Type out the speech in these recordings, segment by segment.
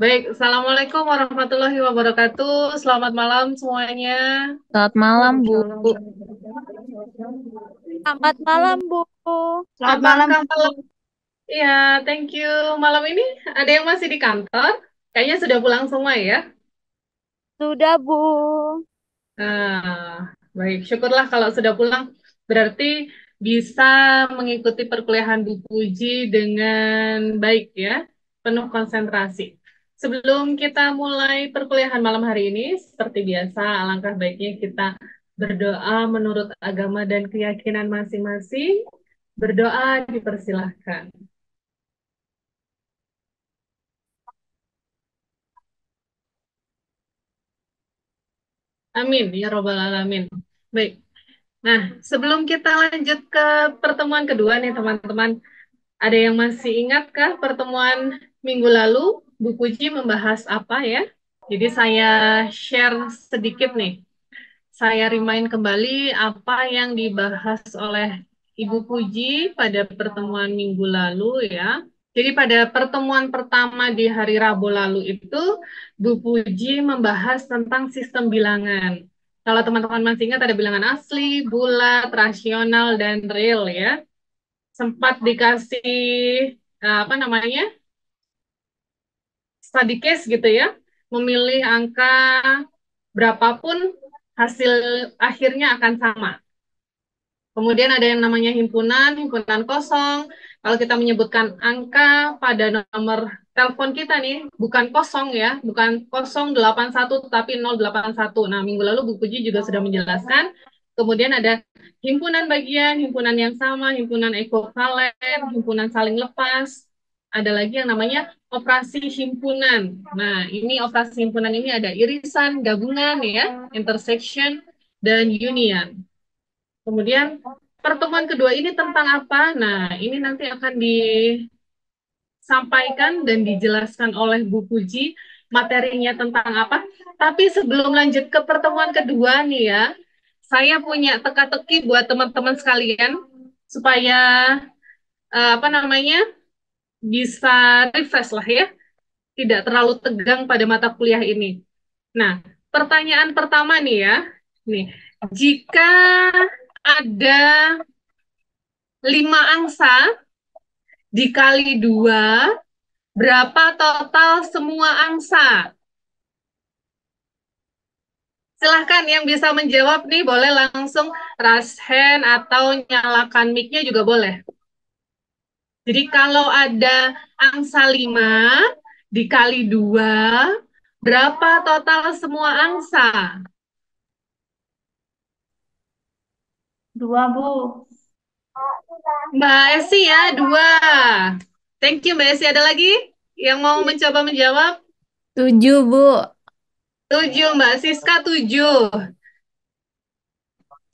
Baik, Assalamualaikum warahmatullahi wabarakatuh. Selamat malam semuanya. Selamat malam, Bu. Selamat malam, Bu. Selamat malam. Iya, thank you. Malam ini ada yang masih di kantor? Kayaknya sudah pulang semua ya? Sudah, Bu. Nah, baik. Syukurlah kalau sudah pulang. Berarti bisa mengikuti perkuliahan Bu Puji dengan baik ya, penuh konsentrasi. Sebelum kita mulai perkuliahan malam hari ini, seperti biasa, alangkah baiknya kita berdoa menurut agama dan keyakinan masing-masing. Berdoa dipersilahkan. Amin, ya robbal alamin. Baik. Nah, sebelum kita lanjut ke pertemuan kedua nih teman-teman, ada yang masih ingatkah pertemuan minggu lalu Bu Puji membahas apa ya? Jadi saya share sedikit nih. Saya remind kembali apa yang dibahas oleh Ibu Puji pada pertemuan minggu lalu ya. Jadi pada pertemuan pertama di hari Rabu lalu itu, Bu Puji membahas tentang sistem bilangan. Kalau teman-teman masih ingat ada bilangan asli, bulat, rasional, dan real ya. Sempat dikasih eh, apa namanya study case gitu ya, memilih angka berapapun hasil akhirnya akan sama. Kemudian ada yang namanya himpunan, himpunan kosong. Kalau kita menyebutkan angka pada nomor telepon kita nih, bukan kosong ya, bukan 081 tapi 081. Nah, minggu lalu Bu Puji juga sudah menjelaskan. Kemudian ada himpunan bagian, himpunan yang sama, himpunan ekokalen, himpunan saling lepas, ada lagi yang namanya operasi himpunan. Nah, ini operasi himpunan ini ada irisan, gabungan ya, intersection dan union. Kemudian pertemuan kedua ini tentang apa? Nah, ini nanti akan disampaikan dan dijelaskan oleh Bu Puji materinya tentang apa. Tapi sebelum lanjut ke pertemuan kedua nih ya, saya punya teka-teki buat teman-teman sekalian supaya uh, apa namanya? bisa refresh lah ya, tidak terlalu tegang pada mata kuliah ini. Nah, pertanyaan pertama nih ya, nih jika ada lima angsa dikali dua, berapa total semua angsa? Silahkan yang bisa menjawab nih boleh langsung raise hand atau nyalakan mic-nya juga boleh. Jadi kalau ada angsa 5 dikali 2, berapa total semua angsa? Dua, Bu. Mbak Esi ya, dua. Thank you, Mbak Esi. Ada lagi yang mau mencoba menjawab? Tujuh, Bu. Tujuh, Mbak Siska, tujuh.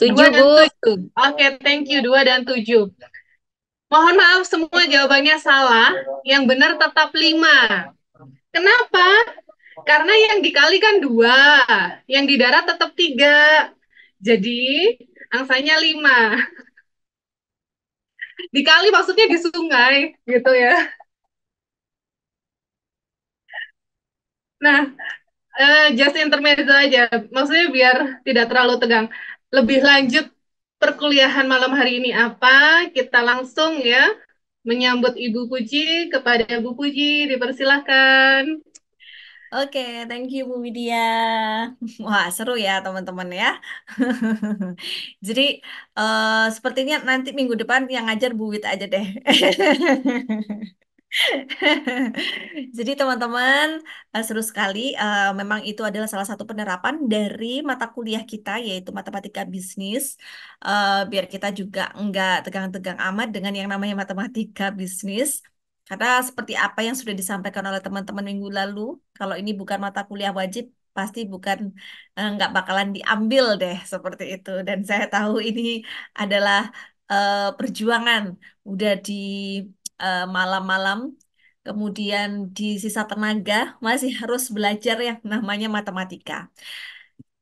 Tujuh, Bu. Oke, okay, thank you. Dua dan tujuh. Mohon maaf semua jawabannya salah. Yang benar tetap lima Kenapa? Karena yang dikalikan dua yang di darat tetap tiga Jadi angsanya lima Dikali maksudnya di sungai gitu ya. Nah, uh, just intermezzo aja. Maksudnya biar tidak terlalu tegang. Lebih lanjut perkuliahan malam hari ini apa. Kita langsung ya menyambut Ibu Puji kepada Ibu Puji dipersilahkan. Oke, okay, thank you Bu Widya. Wah, seru ya teman-teman ya. Jadi uh, sepertinya nanti minggu depan yang ngajar Bu Wit aja deh. Jadi teman-teman eh, seru sekali. Eh, memang itu adalah salah satu penerapan dari mata kuliah kita yaitu matematika bisnis. Eh, biar kita juga nggak tegang-tegang amat dengan yang namanya matematika bisnis. Karena seperti apa yang sudah disampaikan oleh teman-teman minggu lalu, kalau ini bukan mata kuliah wajib, pasti bukan nggak bakalan diambil deh seperti itu. Dan saya tahu ini adalah perjuangan udah di Eh, malam-malam, uh, kemudian di sisa tenaga masih harus belajar yang namanya matematika.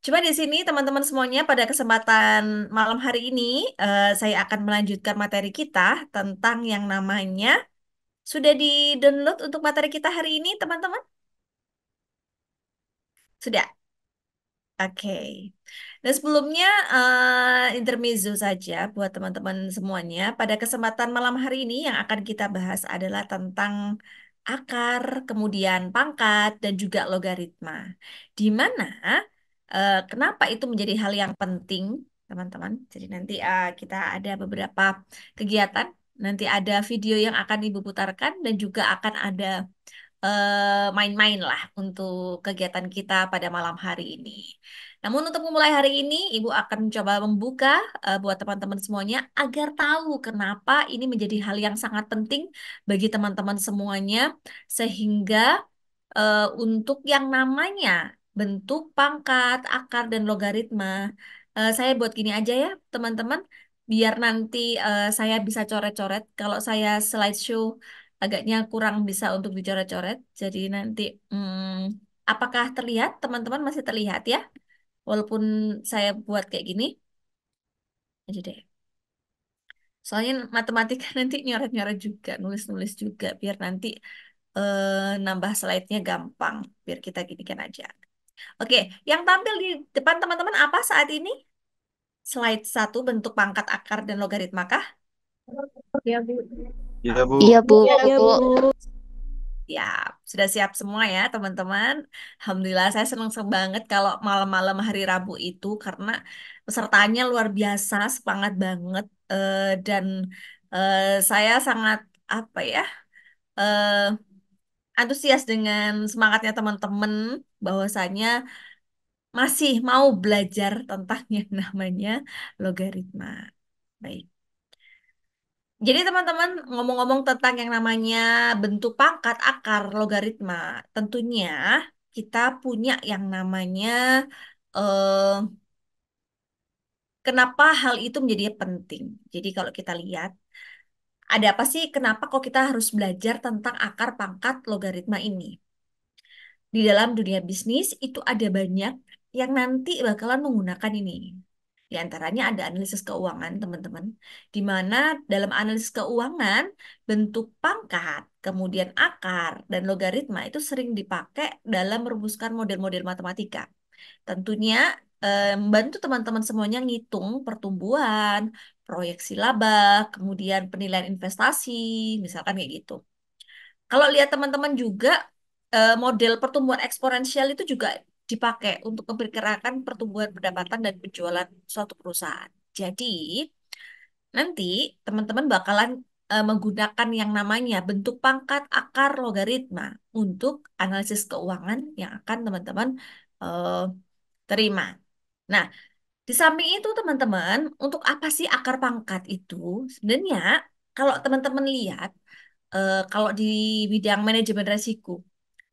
Cuma di sini teman-teman semuanya pada kesempatan malam hari ini uh, saya akan melanjutkan materi kita tentang yang namanya sudah di download untuk materi kita hari ini teman-teman. Sudah. Oke. Okay. Dan sebelumnya eh, intermezzo saja buat teman-teman semuanya. Pada kesempatan malam hari ini yang akan kita bahas adalah tentang akar, kemudian pangkat dan juga logaritma. Di mana eh, kenapa itu menjadi hal yang penting, teman-teman? Jadi nanti eh, kita ada beberapa kegiatan, nanti ada video yang akan Ibu putarkan dan juga akan ada eh, main-main lah untuk kegiatan kita pada malam hari ini. Namun untuk memulai hari ini, Ibu akan mencoba membuka uh, buat teman-teman semuanya agar tahu kenapa ini menjadi hal yang sangat penting bagi teman-teman semuanya sehingga uh, untuk yang namanya bentuk pangkat, akar dan logaritma, uh, saya buat gini aja ya, teman-teman, biar nanti uh, saya bisa coret-coret. Kalau saya slide show agaknya kurang bisa untuk dicoret-coret. Jadi nanti hmm, apakah terlihat? Teman-teman masih terlihat ya? walaupun saya buat kayak gini aja deh soalnya matematika nanti nyoret-nyoret juga nulis-nulis juga biar nanti uh, nambah slide-nya gampang biar kita gini kan aja oke yang tampil di depan teman-teman apa saat ini slide satu bentuk pangkat akar dan logaritma kah Iya, Bu. Iya, Bu. Iya, Bu. Iya, Bu. Ya, sudah siap semua ya teman-teman. Alhamdulillah saya senang banget kalau malam-malam hari Rabu itu karena pesertanya luar biasa, semangat banget uh, dan uh, saya sangat apa ya? Uh, antusias dengan semangatnya teman-teman bahwasanya masih mau belajar tentang yang namanya logaritma. Baik. Jadi teman-teman ngomong-ngomong tentang yang namanya bentuk pangkat akar logaritma, tentunya kita punya yang namanya eh, kenapa hal itu menjadi penting. Jadi kalau kita lihat ada apa sih kenapa kok kita harus belajar tentang akar pangkat logaritma ini? Di dalam dunia bisnis itu ada banyak yang nanti bakalan menggunakan ini. Di antaranya ada analisis keuangan, teman-teman, di mana dalam analisis keuangan bentuk pangkat, kemudian akar dan logaritma itu sering dipakai dalam merumuskan model-model matematika. Tentunya eh, membantu teman-teman semuanya ngitung pertumbuhan, proyeksi laba, kemudian penilaian investasi, misalkan kayak gitu. Kalau lihat teman-teman juga eh, model pertumbuhan eksponensial itu juga dipakai untuk memperkirakan pertumbuhan pendapatan dan penjualan suatu perusahaan. Jadi, nanti teman-teman bakalan e, menggunakan yang namanya bentuk pangkat akar logaritma untuk analisis keuangan yang akan teman-teman e, terima. Nah, di samping itu teman-teman, untuk apa sih akar pangkat itu? Sebenarnya kalau teman-teman lihat, e, kalau di bidang manajemen resiko,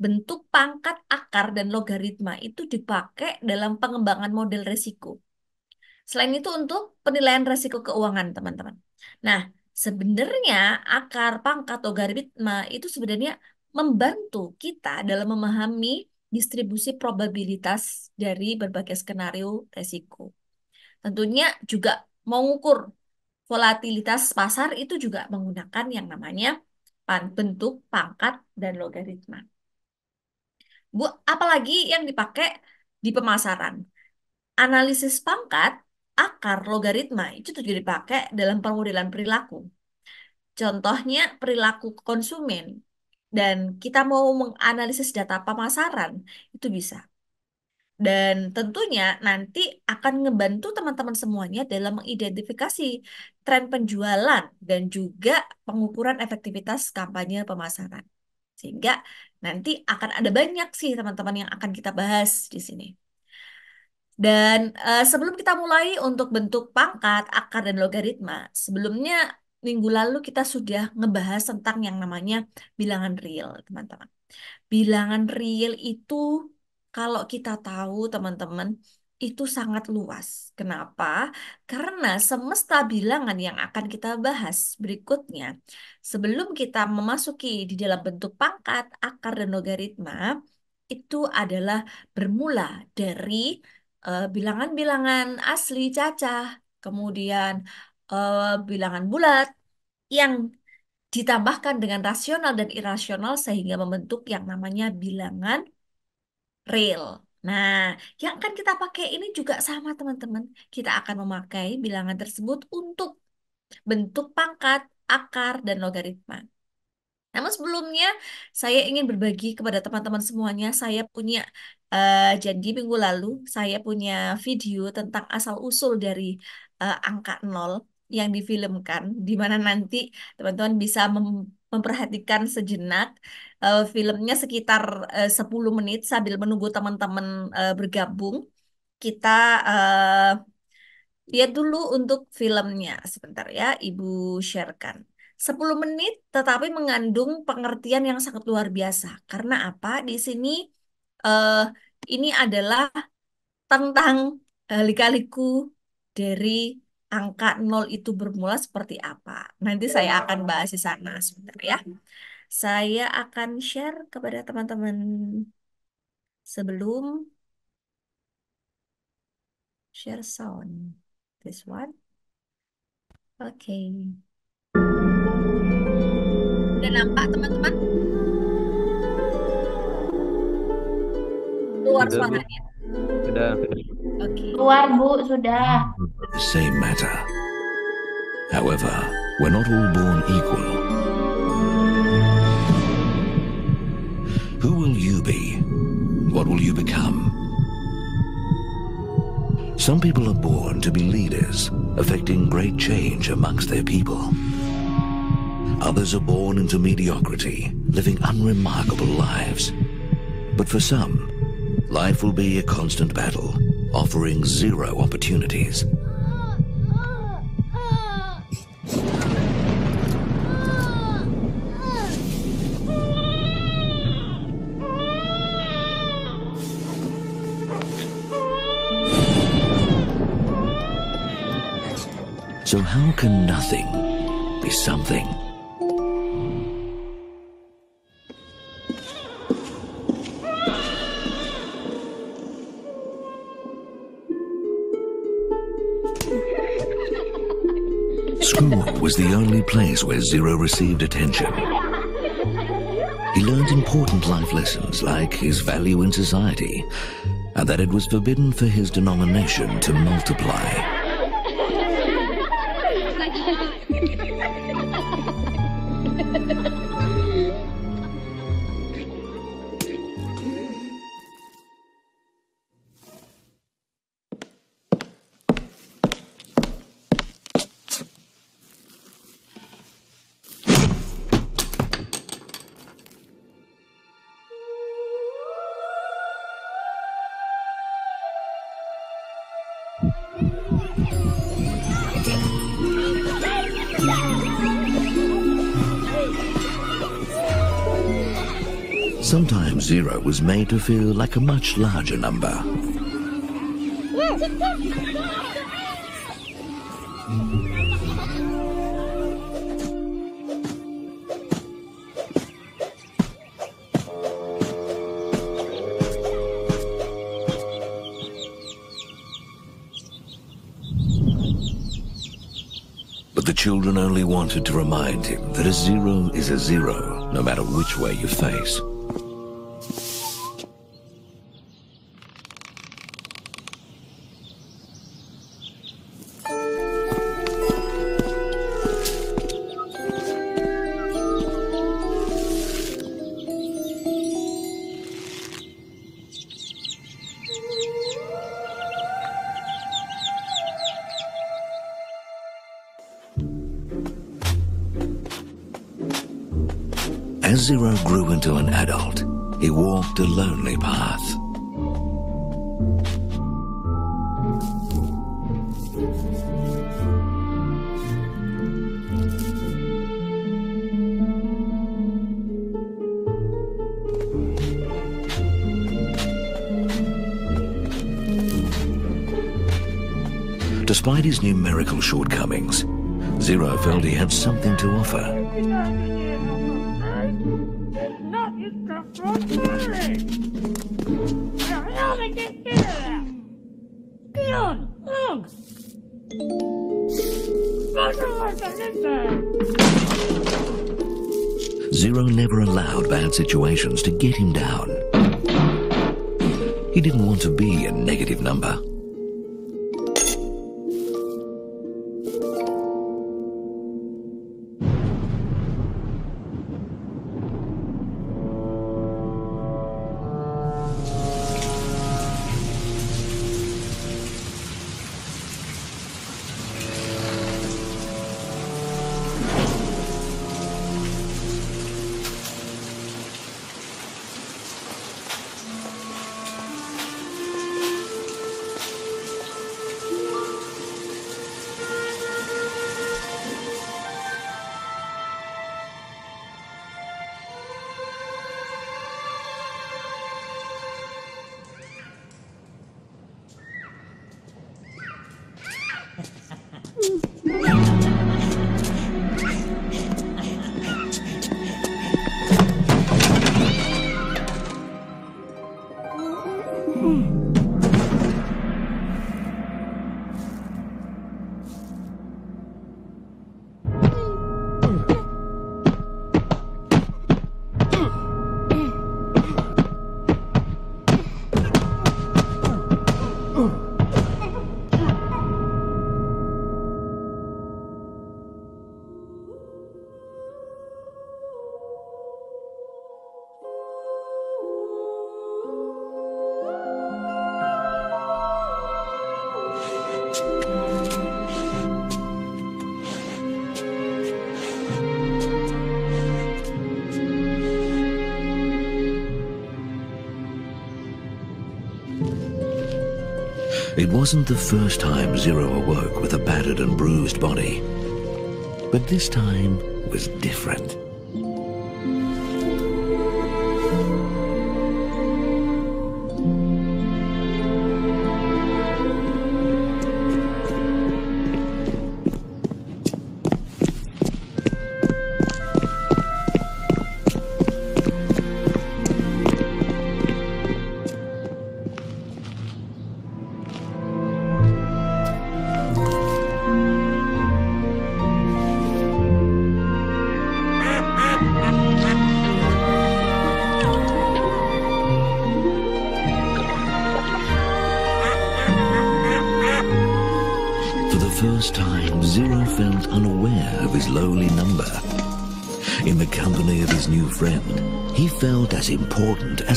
bentuk pangkat akar dan logaritma itu dipakai dalam pengembangan model resiko. Selain itu untuk penilaian resiko keuangan, teman-teman. Nah, sebenarnya akar pangkat logaritma itu sebenarnya membantu kita dalam memahami distribusi probabilitas dari berbagai skenario resiko. Tentunya juga mengukur volatilitas pasar itu juga menggunakan yang namanya bentuk pangkat dan logaritma. Bu, apalagi yang dipakai di pemasaran. Analisis pangkat, akar, logaritma itu juga dipakai dalam permodelan perilaku. Contohnya perilaku konsumen dan kita mau menganalisis data pemasaran itu bisa. Dan tentunya nanti akan ngebantu teman-teman semuanya dalam mengidentifikasi tren penjualan dan juga pengukuran efektivitas kampanye pemasaran. Sehingga Nanti akan ada banyak sih teman-teman yang akan kita bahas di sini. Dan uh, sebelum kita mulai untuk bentuk pangkat, akar, dan logaritma, sebelumnya minggu lalu kita sudah ngebahas tentang yang namanya bilangan real, teman-teman. Bilangan real itu kalau kita tahu, teman-teman, itu sangat luas. Kenapa? Karena semesta bilangan yang akan kita bahas berikutnya, sebelum kita memasuki di dalam bentuk pangkat, akar, dan logaritma, itu adalah bermula dari eh, bilangan-bilangan uh, asli cacah, kemudian uh, bilangan bulat yang ditambahkan dengan rasional dan irasional sehingga membentuk yang namanya bilangan real Nah, yang akan kita pakai ini juga sama teman-teman. Kita akan memakai bilangan tersebut untuk bentuk pangkat, akar, dan logaritma. Namun sebelumnya, saya ingin berbagi kepada teman-teman semuanya. Saya punya uh, janji minggu lalu, saya punya video tentang asal-usul dari uh, angka 0 yang difilmkan, di mana nanti teman-teman bisa mem memperhatikan sejenak uh, filmnya sekitar eh, uh, 10 menit sambil menunggu teman-teman uh, bergabung kita uh, lihat dulu untuk filmnya sebentar ya Ibu sharekan 10 menit tetapi mengandung pengertian yang sangat luar biasa karena apa di sini uh, ini adalah tentang uh, lika dari angka nol itu bermula seperti apa. Nanti iya. saya akan bahas di sana sebentar ya. Saya akan share kepada teman-teman sebelum share sound. This one. Oke. Okay. Udah nampak teman-teman? Luar suaranya. Sudah. Keluar Bu, sudah. Hmm, the same matter. However, we're not all born equal. Who will you be? What will you become? Some people are born to be leaders, affecting great change amongst their people. Others are born into mediocrity, living unremarkable lives. But for some, life will be a constant battle, offering zero opportunities. So how can nothing be something? the only place where Zero received attention. He learned important life lessons like his value in society and that it was forbidden for his denomination to multiply. Sometimes zero was made to feel like a much larger number. children only wanted to remind him that a zero is a zero, no matter which way you face. As Zero grew into an adult, he walked a lonely path. Despite his numerical shortcomings, Zero felt he had something to offer. situations to get wasn't the first time Zero awoke with a battered and bruised body. But this time was different.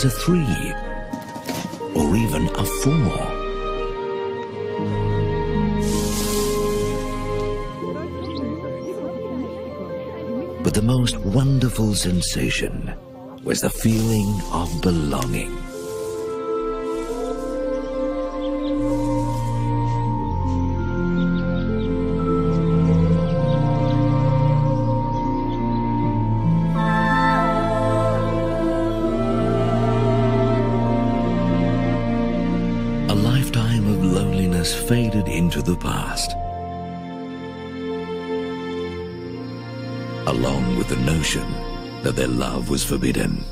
a three, or even a four. But the most wonderful sensation was the feeling of belonging. into the past. Along with the notion that their love was forbidden.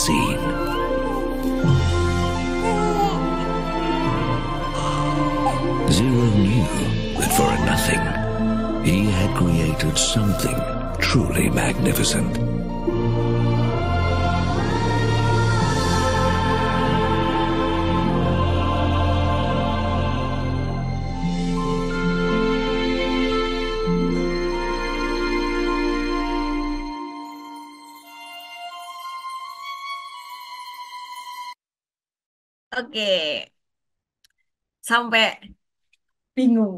Zero knew that for a nothing, he had created something truly magnificent. sampai bingung.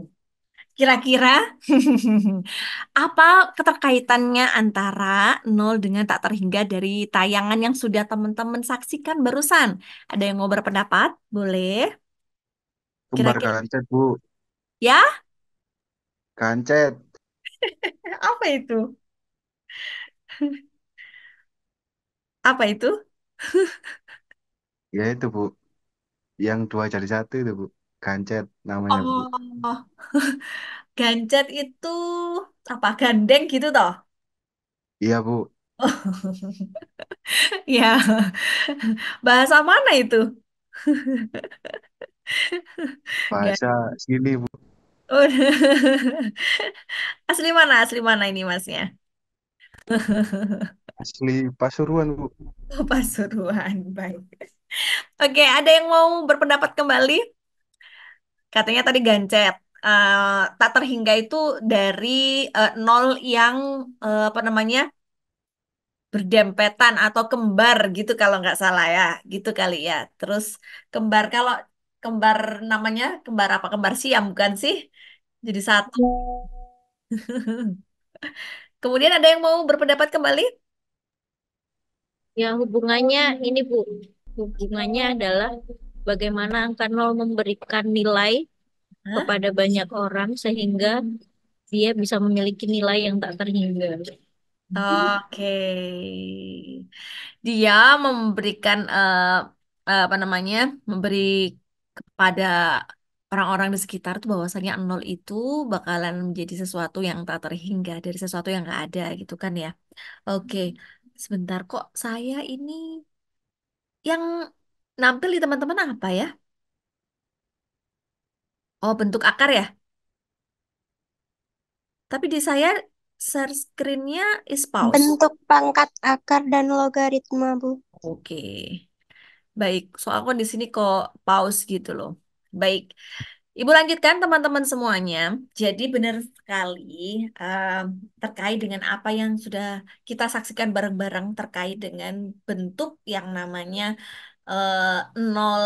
Kira-kira apa keterkaitannya antara nol dengan tak terhingga dari tayangan yang sudah teman-teman saksikan barusan? Ada yang mau berpendapat? Boleh. Kembar kancet, Bu. Ya? Kancet. apa itu? apa itu? ya itu, Bu. Yang dua jadi satu itu, Bu. Gancet namanya, Bu. Oh, gancet itu apa? Gandeng gitu toh? Iya, Bu. Ya, bahasa mana itu? Bahasa sini, Bu. Oh. Asli mana? Asli mana ini masnya? Asli Pasuruan, Bu. Oh, Pasuruan, baik. Oke, ada yang mau berpendapat kembali? katanya tadi gancet uh, tak terhingga itu dari uh, nol yang uh, apa namanya berdempetan atau kembar gitu kalau nggak salah ya gitu kali ya terus kembar kalau kembar namanya kembar apa kembar siam bukan sih jadi satu kemudian ada yang mau berpendapat kembali ya hubungannya ini bu hubungannya adalah bagaimana angka nol memberikan nilai kepada banyak orang sehingga dia bisa memiliki nilai yang tak terhingga. Oke, okay. dia memberikan uh, apa namanya, memberi kepada orang-orang di sekitar tuh bahwasannya nol itu bakalan menjadi sesuatu yang tak terhingga dari sesuatu yang nggak ada gitu kan ya. Oke, okay. sebentar kok saya ini yang Nampil di teman-teman apa ya? Oh, bentuk akar ya? Tapi di saya share screen-nya is pause. Bentuk pangkat akar dan logaritma, Bu. Oke. Baik, soal aku di sini kok pause gitu loh. Baik. Ibu lanjutkan teman-teman semuanya. Jadi benar sekali uh, terkait dengan apa yang sudah kita saksikan bareng-bareng terkait dengan bentuk yang namanya uh, nol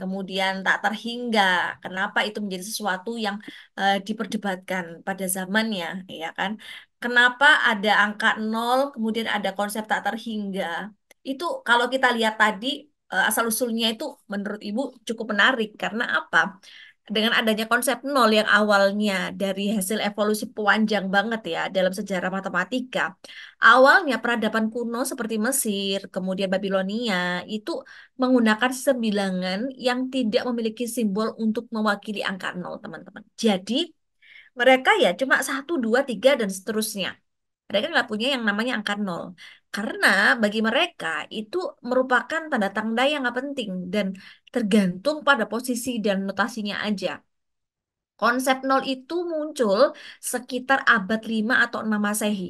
kemudian tak terhingga. Kenapa itu menjadi sesuatu yang uh, diperdebatkan pada zamannya, ya kan? Kenapa ada angka nol, kemudian ada konsep tak terhingga? Itu kalau kita lihat tadi uh, eh, asal usulnya itu menurut Ibu cukup menarik karena apa? dengan adanya konsep nol yang awalnya dari hasil evolusi panjang banget ya dalam sejarah matematika. Awalnya peradaban kuno seperti Mesir, kemudian Babilonia itu menggunakan sistem yang tidak memiliki simbol untuk mewakili angka nol, teman-teman. Jadi mereka ya cuma satu, dua, tiga dan seterusnya. Mereka nggak punya yang namanya angka nol. Karena bagi mereka itu merupakan tanda tanda yang nggak penting dan tergantung pada posisi dan notasinya aja. Konsep nol itu muncul sekitar abad 5 atau 6 Masehi.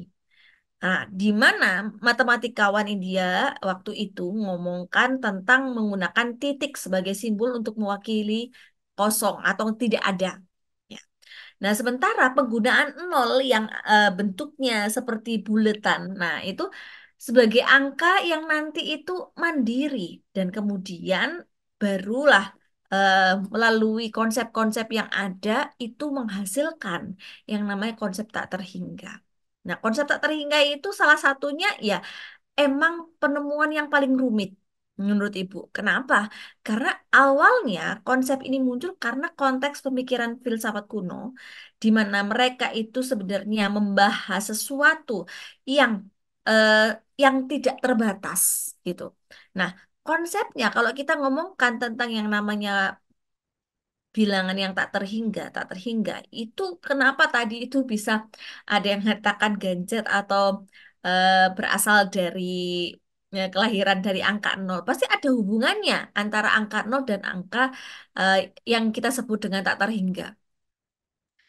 Nah, di mana matematikawan India waktu itu ngomongkan tentang menggunakan titik sebagai simbol untuk mewakili kosong atau tidak ada. Ya. Nah, sementara penggunaan nol yang e, bentuknya seperti buletan, nah itu sebagai angka yang nanti itu mandiri dan kemudian barulah uh, melalui konsep-konsep yang ada itu menghasilkan yang namanya konsep tak terhingga. Nah, konsep tak terhingga itu salah satunya ya emang penemuan yang paling rumit menurut Ibu. Kenapa? Karena awalnya konsep ini muncul karena konteks pemikiran filsafat kuno di mana mereka itu sebenarnya membahas sesuatu yang eh, yang tidak terbatas gitu. Nah, konsepnya kalau kita ngomongkan tentang yang namanya bilangan yang tak terhingga, tak terhingga. Itu kenapa tadi itu bisa ada yang mengatakan ganjet atau e, berasal dari e, kelahiran dari angka nol. Pasti ada hubungannya antara angka nol dan angka e, yang kita sebut dengan tak terhingga.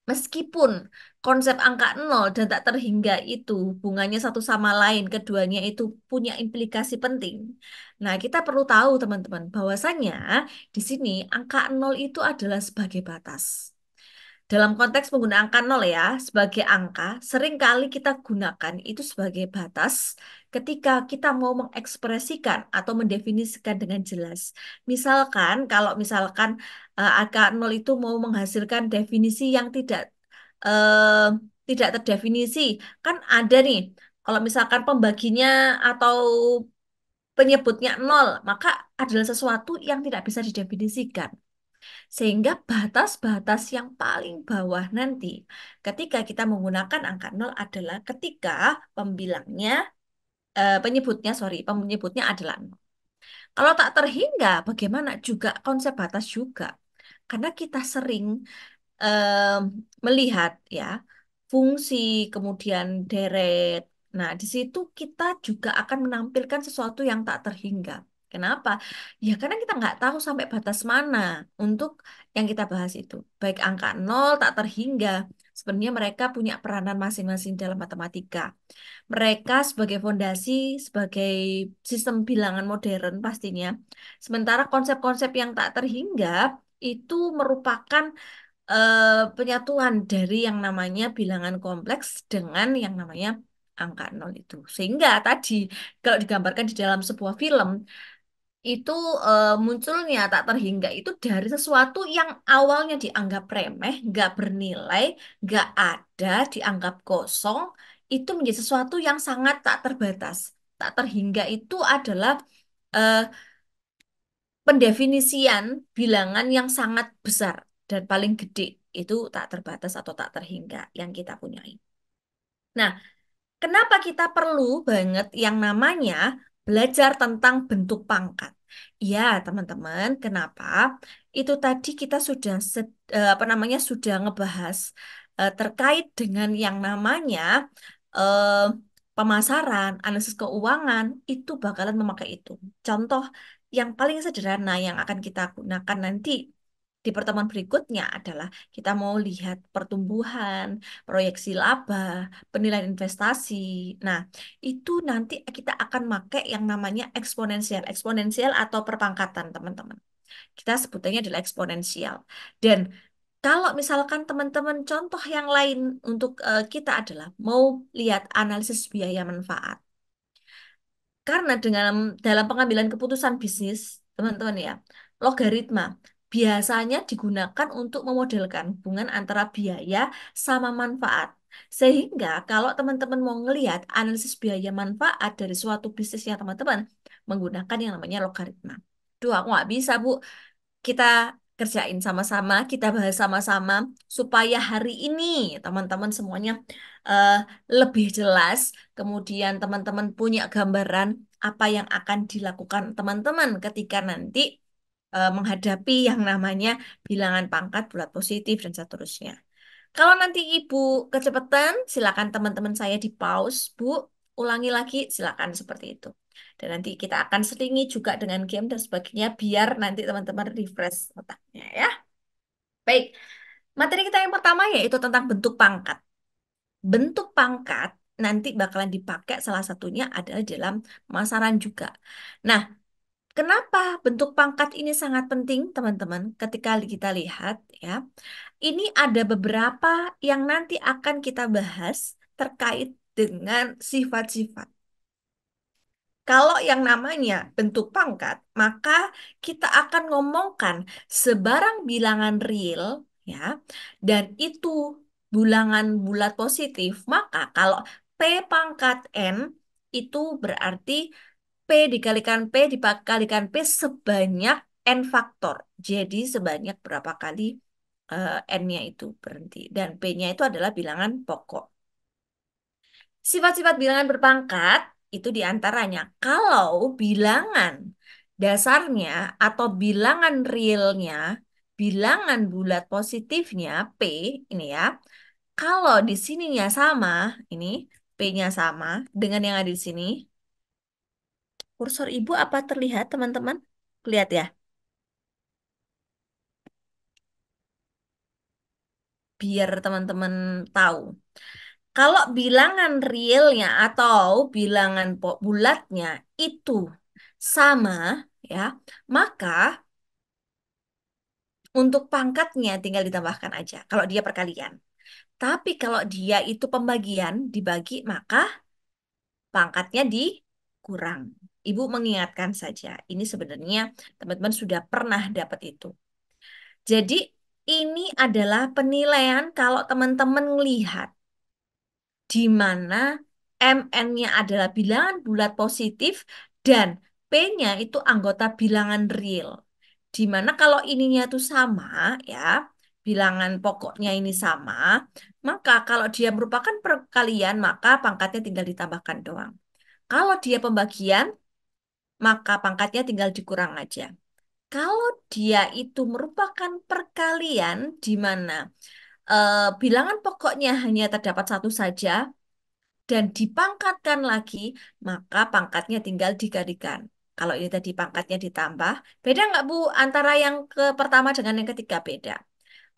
Meskipun konsep angka nol dan tak terhingga itu bunganya satu sama lain keduanya itu punya implikasi penting. Nah, kita perlu tahu teman-teman bahwasanya di sini angka nol itu adalah sebagai batas. Dalam konteks penggunaan angka nol ya, sebagai angka seringkali kita gunakan itu sebagai batas ketika kita mau mengekspresikan atau mendefinisikan dengan jelas. Misalkan kalau misalkan eh, angka nol itu mau menghasilkan definisi yang tidak eh, tidak terdefinisi. Kan ada nih, kalau misalkan pembaginya atau penyebutnya nol, maka adalah sesuatu yang tidak bisa didefinisikan. Sehingga batas-batas yang paling bawah nanti ketika kita menggunakan angka nol adalah ketika pembilangnya, eh, penyebutnya, sorry, penyebutnya adalah nol. Kalau tak terhingga, bagaimana juga konsep batas juga? Karena kita sering melihat ya fungsi kemudian deret. Nah, di situ kita juga akan menampilkan sesuatu yang tak terhingga. Kenapa? Ya karena kita nggak tahu sampai batas mana untuk yang kita bahas itu. Baik angka nol tak terhingga. Sebenarnya mereka punya peranan masing-masing dalam matematika. Mereka sebagai fondasi, sebagai sistem bilangan modern pastinya. Sementara konsep-konsep yang tak terhingga itu merupakan eh, penyatuan dari yang namanya bilangan kompleks dengan yang namanya angka nol itu. Sehingga tadi kalau digambarkan di dalam sebuah film itu uh, munculnya tak terhingga itu dari sesuatu yang awalnya dianggap remeh, nggak bernilai, nggak ada, dianggap kosong, itu menjadi sesuatu yang sangat tak terbatas. Tak terhingga itu adalah uh, pendefinisian bilangan yang sangat besar dan paling gede itu tak terbatas atau tak terhingga yang kita punyai. Nah, kenapa kita perlu banget yang namanya belajar tentang bentuk pangkat? Ya, teman-teman, kenapa? Itu tadi kita sudah eh, apa namanya sudah ngebahas eh, terkait dengan yang namanya eh, pemasaran, analisis keuangan itu bakalan memakai itu. Contoh yang paling sederhana yang akan kita gunakan nanti di pertemuan berikutnya adalah kita mau lihat pertumbuhan, proyeksi laba, penilaian investasi. Nah, itu nanti kita akan pakai yang namanya eksponensial. Eksponensial atau perpangkatan, teman-teman. Kita sebutnya adalah eksponensial. Dan kalau misalkan teman-teman contoh yang lain untuk eh, kita adalah mau lihat analisis biaya manfaat. Karena dengan dalam pengambilan keputusan bisnis, teman-teman ya, logaritma biasanya digunakan untuk memodelkan hubungan antara biaya sama manfaat. Sehingga kalau teman-teman mau ngelihat analisis biaya manfaat dari suatu bisnis ya teman-teman menggunakan yang namanya logaritma. Duh, aku nggak bisa, Bu. Kita kerjain sama-sama, kita bahas sama-sama supaya hari ini teman-teman semuanya uh, lebih jelas, kemudian teman-teman punya gambaran apa yang akan dilakukan teman-teman ketika nanti Eh, menghadapi yang namanya bilangan pangkat bulat positif dan seterusnya. Kalau nanti Ibu kecepatan, silakan teman-teman saya di pause, Bu. Ulangi lagi, silakan seperti itu. Dan nanti kita akan seringi juga dengan game dan sebagainya biar nanti teman-teman refresh otaknya ya. Baik, materi kita yang pertama yaitu tentang bentuk pangkat. Bentuk pangkat nanti bakalan dipakai salah satunya adalah dalam masaran juga. Nah, Kenapa bentuk pangkat ini sangat penting, teman-teman? Ketika kita lihat, ya, ini ada beberapa yang nanti akan kita bahas terkait dengan sifat-sifat. Kalau yang namanya bentuk pangkat, maka kita akan ngomongkan sebarang bilangan real, ya, dan itu bulangan bulat positif. Maka, kalau P pangkat N itu berarti P dikalikan P dikalikan P sebanyak N faktor. Jadi sebanyak berapa kali uh, N-nya itu berhenti. Dan P-nya itu adalah bilangan pokok. Sifat-sifat bilangan berpangkat itu diantaranya kalau bilangan dasarnya atau bilangan realnya, bilangan bulat positifnya P ini ya, kalau di sininya sama, ini P-nya sama dengan yang ada di sini, Kursor ibu apa terlihat, teman-teman? Lihat ya. Biar teman-teman tahu. Kalau bilangan realnya atau bilangan bulatnya itu sama, ya, maka untuk pangkatnya tinggal ditambahkan aja. Kalau dia perkalian. Tapi kalau dia itu pembagian, dibagi, maka pangkatnya dikurang. Ibu mengingatkan saja. Ini sebenarnya teman-teman sudah pernah dapat itu. Jadi ini adalah penilaian kalau teman-teman melihat di mana MN-nya adalah bilangan bulat positif dan P-nya itu anggota bilangan real. Di mana kalau ininya itu sama ya, bilangan pokoknya ini sama, maka kalau dia merupakan perkalian maka pangkatnya tinggal ditambahkan doang. Kalau dia pembagian, maka pangkatnya tinggal dikurang aja. Kalau dia itu merupakan perkalian di mana e, bilangan pokoknya hanya terdapat satu saja dan dipangkatkan lagi, maka pangkatnya tinggal digadikan. Kalau ini tadi pangkatnya ditambah, beda nggak Bu antara yang ke pertama dengan yang ketiga beda.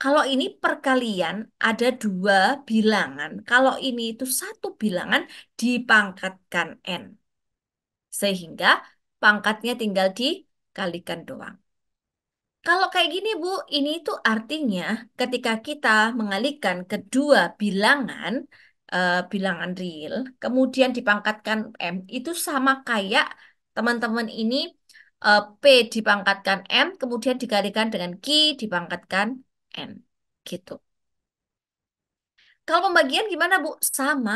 Kalau ini perkalian ada dua bilangan. Kalau ini itu satu bilangan dipangkatkan n. Sehingga pangkatnya tinggal dikalikan doang. Kalau kayak gini Bu, ini itu artinya ketika kita mengalikan kedua bilangan, uh, bilangan real, kemudian dipangkatkan M, itu sama kayak teman-teman ini uh, P dipangkatkan M, kemudian dikalikan dengan Q dipangkatkan N. Gitu. Kalau pembagian gimana Bu? Sama.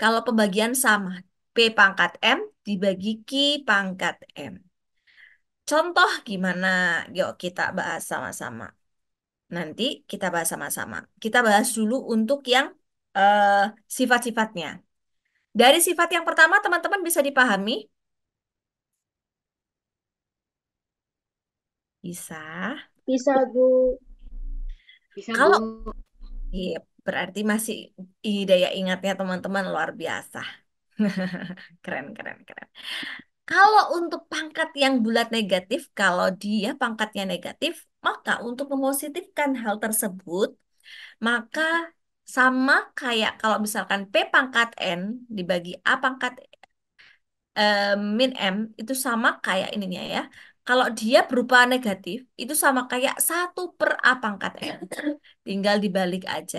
Kalau pembagian sama. P pangkat M dibagi Q pangkat M. Contoh gimana? Yuk kita bahas sama-sama. Nanti kita bahas sama-sama. Kita bahas dulu untuk yang uh, sifat-sifatnya. Dari sifat yang pertama teman-teman bisa dipahami? Bisa. Bisa, Bu. Bisa, Kalau Iya, berarti masih daya ingatnya teman-teman luar biasa. Keren, keren, keren. Kalau untuk pangkat yang bulat negatif, kalau dia pangkatnya negatif, maka untuk memositifkan hal tersebut, maka sama kayak kalau misalkan P pangkat N dibagi A pangkat eh, min M, itu sama kayak ininya ya. Kalau dia berupa negatif, itu sama kayak satu per A pangkat N. Tinggal dibalik aja,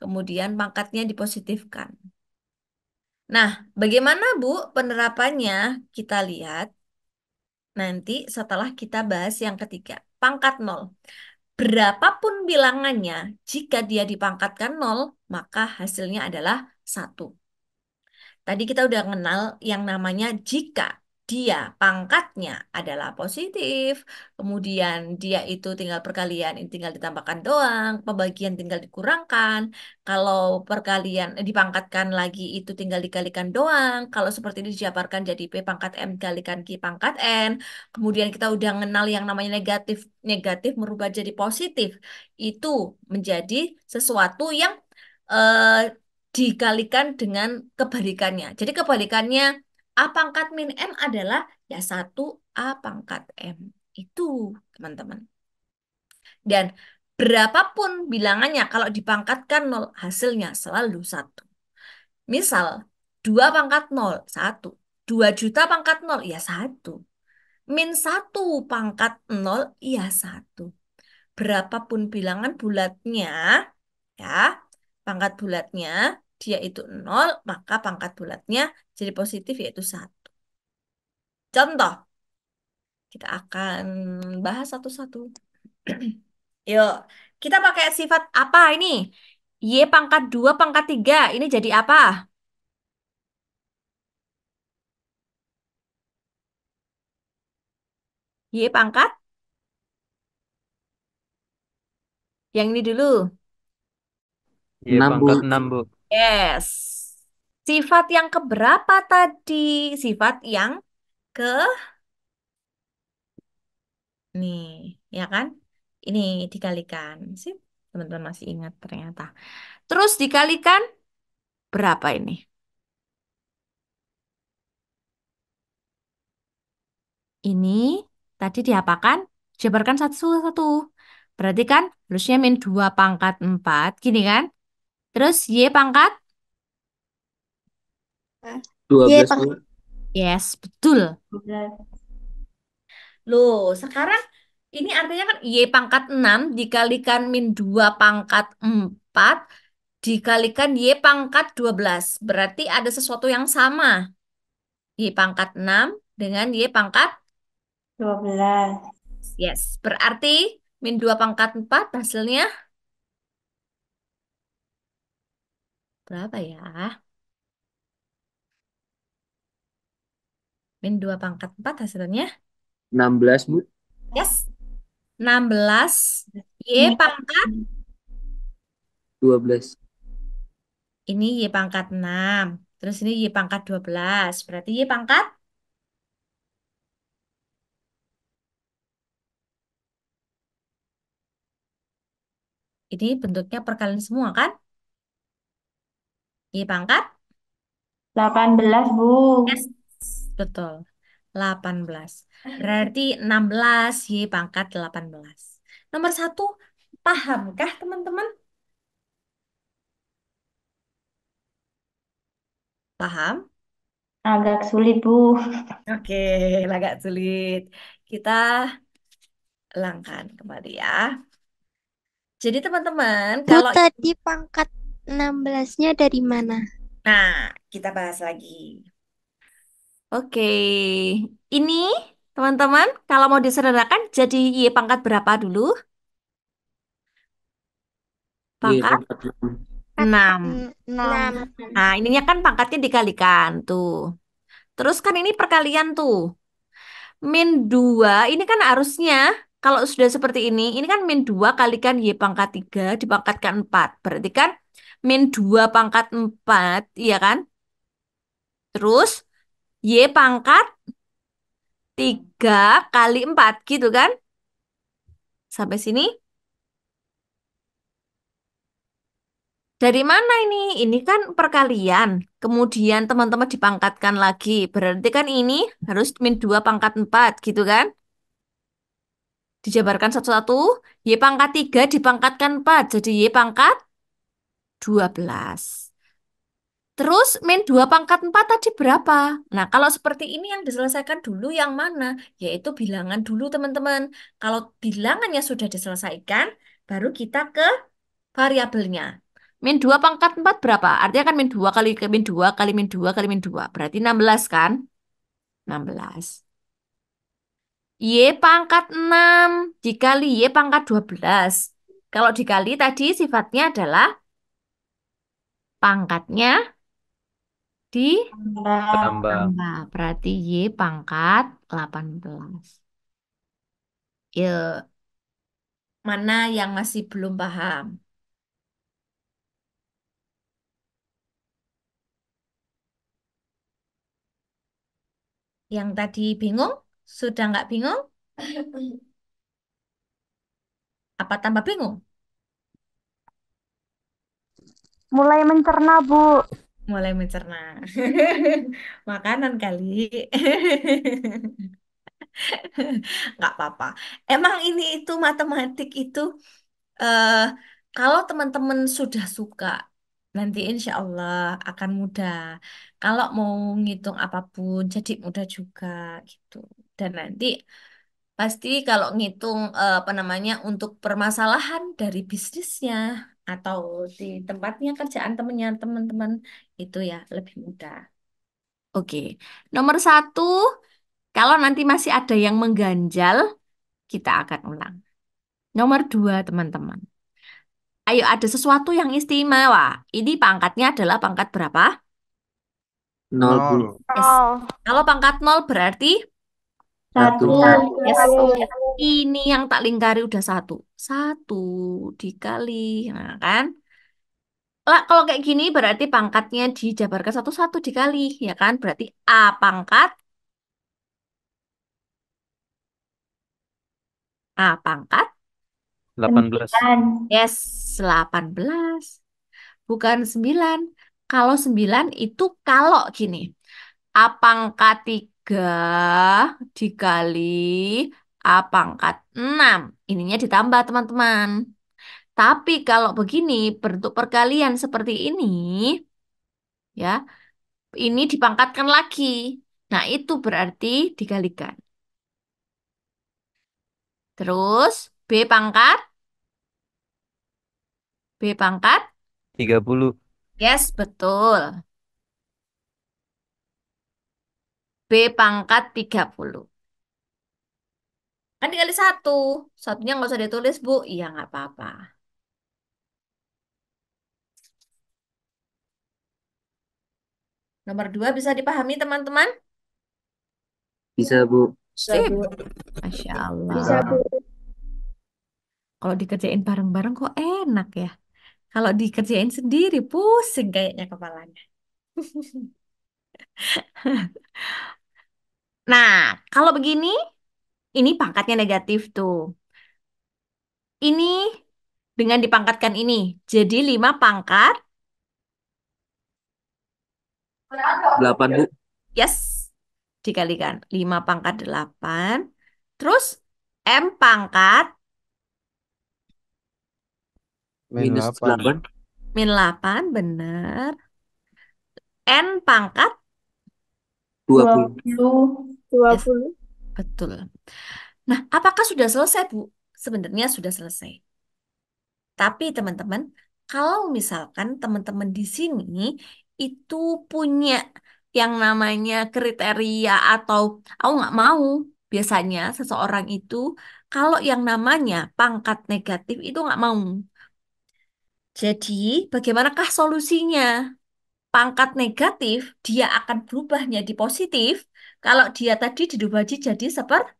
kemudian pangkatnya dipositifkan. Nah, bagaimana Bu penerapannya? Kita lihat nanti setelah kita bahas yang ketiga, pangkat nol. Berapapun bilangannya, jika dia dipangkatkan nol, maka hasilnya adalah satu. Tadi kita udah kenal yang namanya jika dia pangkatnya adalah positif, kemudian dia itu tinggal perkalian tinggal ditambahkan doang, pembagian tinggal dikurangkan, kalau perkalian eh, dipangkatkan lagi itu tinggal dikalikan doang, kalau seperti ini dijabarkan jadi P pangkat M dikalikan Q pangkat N, kemudian kita udah kenal yang namanya negatif, negatif merubah jadi positif, itu menjadi sesuatu yang eh, dikalikan dengan kebalikannya. Jadi kebalikannya A pangkat min M adalah ya 1 A pangkat M. Itu teman-teman. Dan berapapun bilangannya kalau dipangkatkan 0 hasilnya selalu 1. Misal 2 pangkat 0, 1. 2 juta pangkat 0, ya 1. Min 1 pangkat 0, ya 1. Berapapun bilangan bulatnya, ya, pangkat bulatnya, dia itu 0, maka pangkat bulatnya jadi positif yaitu 1. Contoh, kita akan bahas satu-satu. Yuk, kita pakai sifat apa ini? Y pangkat 2 pangkat 3, ini jadi apa? Y pangkat? Yang ini dulu. Y pangkat 6, Bu. Yes. Sifat yang keberapa tadi? Sifat yang ke nih, ya kan? Ini dikalikan. sih? teman-teman masih ingat ternyata. Terus dikalikan berapa ini? Ini tadi diapakan? Jabarkan satu-satu. Berarti kan harusnya min 2 pangkat 4. Gini kan? Terus Y pangkat? Y 12 Yes, betul. Loh, sekarang ini artinya kan Y pangkat 6 dikalikan min 2 pangkat 4 dikalikan Y pangkat 12. Berarti ada sesuatu yang sama. Y pangkat 6 dengan Y pangkat 12. Yes, berarti min 2 pangkat 4 hasilnya Berapa ya? Min 2 pangkat 4 hasilnya. 16, Bu. Yes. 16. Y pangkat. 12. Ini Y pangkat 6. Terus ini Y pangkat 12. Berarti Y pangkat? Ini bentuknya perkalian semua kan? I pangkat 18, Bu. Yes, betul. 18. Berarti 16 Y pangkat 18. Nomor satu, pahamkah teman-teman? Paham? Agak sulit, Bu. Oke, agak sulit. Kita langkan kembali ya. Jadi teman-teman, Bu kalau tadi pangkat 16-nya dari mana? Nah, kita bahas lagi. Oke, ini teman-teman kalau mau disederhanakan jadi Y pangkat berapa dulu? Pangkat enam. 6. Nah, ininya kan pangkatnya dikalikan tuh. Terus kan ini perkalian tuh. Min 2, ini kan harusnya kalau sudah seperti ini, ini kan min 2 kalikan Y pangkat 3 dipangkatkan 4. Berarti kan min 2 pangkat 4, iya kan? Terus Y pangkat 3 kali 4, gitu kan? Sampai sini. Dari mana ini? Ini kan perkalian. Kemudian teman-teman dipangkatkan lagi. Berarti kan ini harus min 2 pangkat 4, gitu kan? dijabarkan satu-satu. Y pangkat 3 dipangkatkan 4. Jadi Y pangkat 12. Terus min 2 pangkat 4 tadi berapa? Nah, kalau seperti ini yang diselesaikan dulu yang mana? Yaitu bilangan dulu, teman-teman. Kalau bilangannya sudah diselesaikan, baru kita ke variabelnya. Min 2 pangkat 4 berapa? Artinya kan min 2 kali min 2 kali min 2 kali min 2. Berarti 16 kan? 16. Y pangkat 6 dikali Y pangkat 12. Kalau dikali tadi sifatnya adalah pangkatnya di Tambah. Berarti Y pangkat 18. Yuk, mana yang masih belum paham? Yang tadi bingung? Sudah nggak bingung? Apa tambah bingung? mulai mencerna Bu mulai mencerna makanan kali nggak apa-apa emang ini itu matematik itu uh, kalau teman-teman sudah suka nanti insya Allah akan mudah kalau mau ngitung apapun jadi mudah juga gitu dan nanti pasti kalau ngitung uh, apa namanya untuk permasalahan dari bisnisnya atau di tempatnya kerjaan temennya teman-teman itu ya lebih mudah. Oke, nomor satu, kalau nanti masih ada yang mengganjal, kita akan ulang. Nomor dua, teman-teman. Ayo, ada sesuatu yang istimewa. Ini pangkatnya adalah pangkat berapa? Nol. Yes. Kalau pangkat nol berarti? Satu. Yes. Ini yang tak lingkari udah satu. Satu dikali. Nah, kan? Lah, kalau kayak gini berarti pangkatnya dijabarkan satu satu dikali, ya kan? Berarti A pangkat A pangkat 18. Yes, belas, Bukan sembilan. Kalau sembilan itu kalau gini. A pangkat tiga dikali A pangkat 6. Ininya ditambah teman-teman. Tapi kalau begini bentuk perkalian seperti ini ya, ini dipangkatkan lagi. Nah, itu berarti dikalikan. Terus B pangkat B pangkat 30. Yes, betul. B pangkat 30. Kan tinggal di satu. Satunya nggak usah ditulis, Bu. Iya, nggak apa-apa. Nomor dua bisa dipahami, teman-teman? Bisa, Bu. Sip. Masya Allah. Bisa, Bu. Kalau dikerjain bareng-bareng kok enak ya. Kalau dikerjain sendiri, pusing kayaknya kepalanya. Nah, kalau begini ini pangkatnya negatif tuh. Ini dengan dipangkatkan ini. Jadi 5 pangkat. 8, Bu. Yes. Dikalikan. 5 pangkat 8. Terus M pangkat. Minus 8. Min 8, benar. N pangkat. 20. 20. Yes. Betul. Nah, apakah sudah selesai, Bu? Sebenarnya sudah selesai. Tapi teman-teman, kalau misalkan teman-teman di sini itu punya yang namanya kriteria atau aku nggak mau, biasanya seseorang itu kalau yang namanya pangkat negatif itu nggak mau. Jadi, bagaimanakah solusinya? Pangkat negatif, dia akan berubahnya di positif. Kalau dia tadi dirubah jadi seperti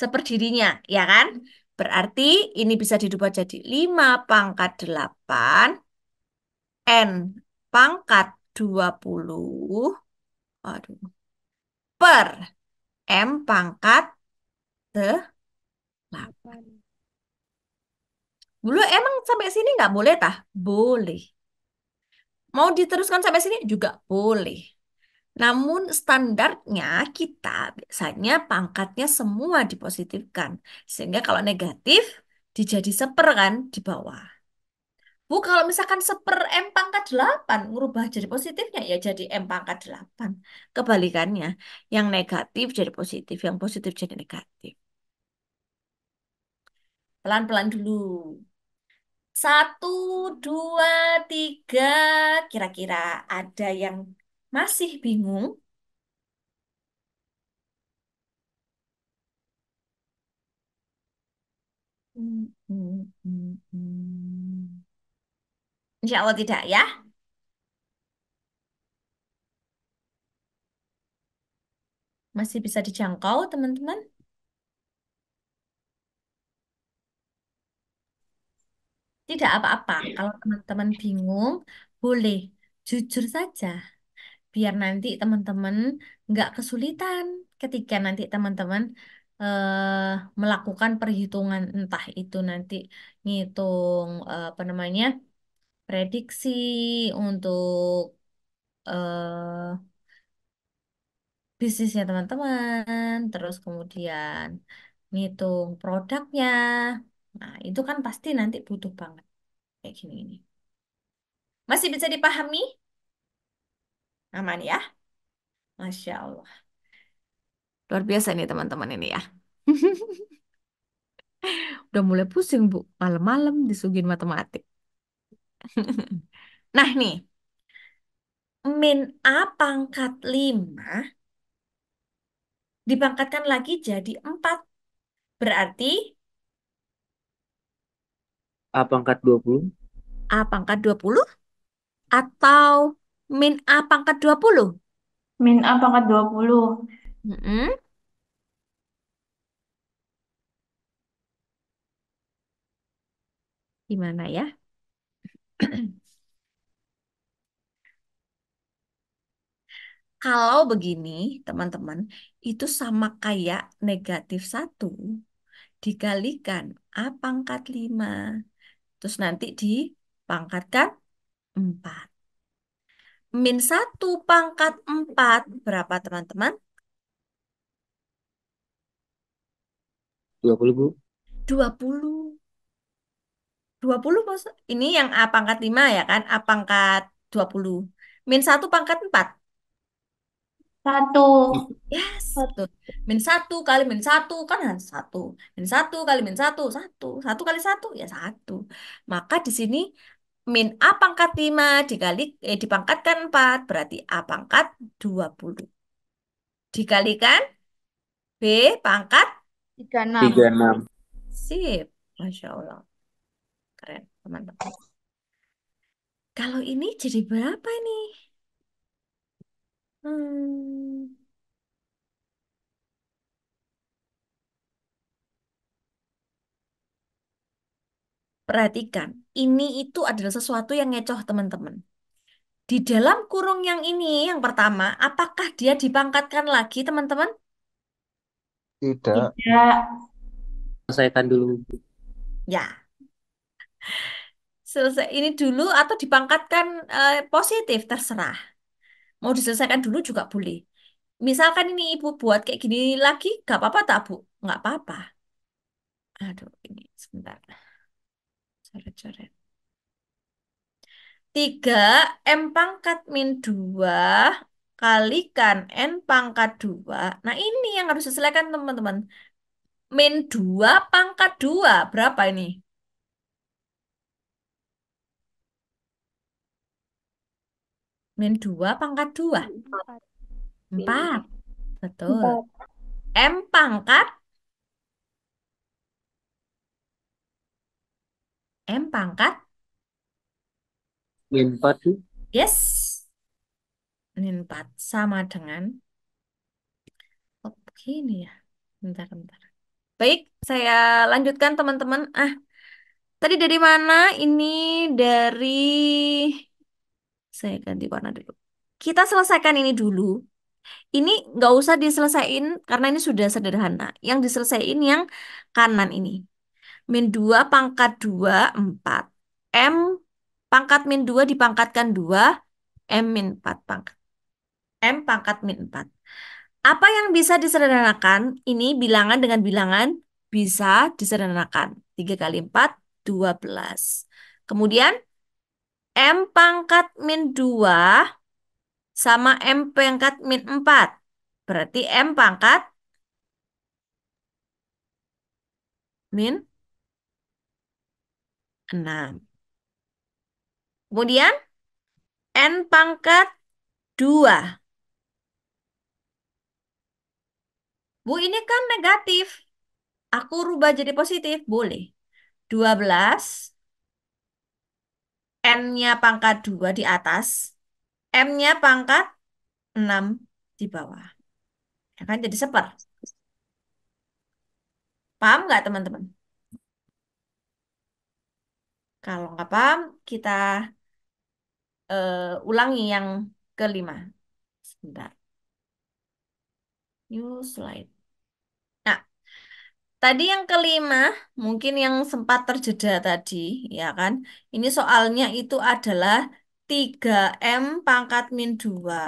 seperdirinya, ya kan? Berarti ini bisa dirubah jadi 5 pangkat 8 N pangkat 20 aduh, per M pangkat 8. Dulu emang sampai sini nggak boleh tah? Boleh. Mau diteruskan sampai sini juga boleh. Namun standarnya kita biasanya pangkatnya semua dipositifkan. Sehingga kalau negatif dijadi seper kan di bawah. Bu, kalau misalkan seper M pangkat 8, merubah jadi positifnya ya jadi M pangkat 8. Kebalikannya, yang negatif jadi positif, yang positif jadi negatif. Pelan-pelan dulu. Satu, dua, tiga, kira-kira ada yang masih bingung? Insya Allah tidak ya. Masih bisa dijangkau, teman-teman. Tidak apa-apa. Kalau teman-teman bingung, boleh jujur saja biar nanti teman-teman nggak kesulitan ketika nanti teman-teman uh, melakukan perhitungan entah itu nanti ngitung uh, apa namanya prediksi untuk uh, bisnisnya teman-teman, terus kemudian ngitung produknya. Nah, itu kan pasti nanti butuh banget kayak gini ini. Masih bisa dipahami? Aman ya? Masya Allah. Luar biasa nih teman-teman ini ya. Udah mulai pusing, Bu. Malam-malam disuguhin matematik. nah nih. Min A pangkat 5 dipangkatkan lagi jadi 4. Berarti A pangkat 20. A pangkat 20 atau Min A pangkat 20. Min A pangkat 20. mm -hmm. Gimana ya? Kalau begini, teman-teman, itu sama kayak negatif 1 dikalikan A pangkat 5. Terus nanti dipangkatkan 4 min 1 pangkat 4 berapa teman-teman? 20 Bu. 20. 20 maksud ini yang A pangkat 5 ya kan? A pangkat 20. Min 1 pangkat 4. Satu. Yes. Satu. Min satu kali min satu kan harus nah, satu. Min satu kali min satu, satu. Satu kali satu, ya satu. Maka di sini min A pangkat 5 dikali eh, dipangkatkan 4 berarti A pangkat 20. Dikalikan B pangkat 36. 36. Sip. Masya Allah. Keren, teman-teman. Kalau ini jadi berapa ini? Hmm. Perhatikan, ini itu adalah sesuatu yang ngecoh teman-teman. Di dalam kurung yang ini, yang pertama, apakah dia dipangkatkan lagi teman-teman? Tidak. Tidak. Selesaikan dulu. Ya. Selesai ini dulu atau dipangkatkan eh, positif, terserah. Mau diselesaikan dulu juga boleh. Misalkan ini ibu buat kayak gini lagi, gak apa-apa tak bu? Gak apa-apa. Aduh, ini sebentar coret-coret. Tiga M pangkat min dua kalikan N pangkat dua. Nah ini yang harus diselesaikan teman-teman. Min dua pangkat dua Berapa ini? Min dua pangkat dua Empat. Betul. M pangkat M pangkat Min 4. Yes. Min 4 sama dengan Oh, ini ya. Bentar, bentar. Baik, saya lanjutkan teman-teman. Ah, tadi dari mana? Ini dari saya ganti warna dulu. Kita selesaikan ini dulu. Ini nggak usah diselesaikan karena ini sudah sederhana. Yang diselesaikan yang kanan ini. Min 2 pangkat 2, 4. M pangkat min 2 dipangkatkan 2, M min 4 pangkat. M pangkat min 4. Apa yang bisa disederhanakan? Ini bilangan dengan bilangan bisa disederhanakan. 3 kali 4, 12. Kemudian M pangkat min 2 sama M pangkat min 4. Berarti M pangkat min 6. Kemudian N pangkat 2. Bu, ini kan negatif. Aku rubah jadi positif, boleh. 12 N-nya pangkat 2 di atas, M-nya pangkat 6 di bawah. Ya kan jadi seper. Paham nggak teman-teman? Kalau nggak paham, kita uh, ulangi yang kelima. Sebentar. New slide. Nah, tadi yang kelima, mungkin yang sempat terjeda tadi, ya kan? Ini soalnya itu adalah 3M pangkat min 2,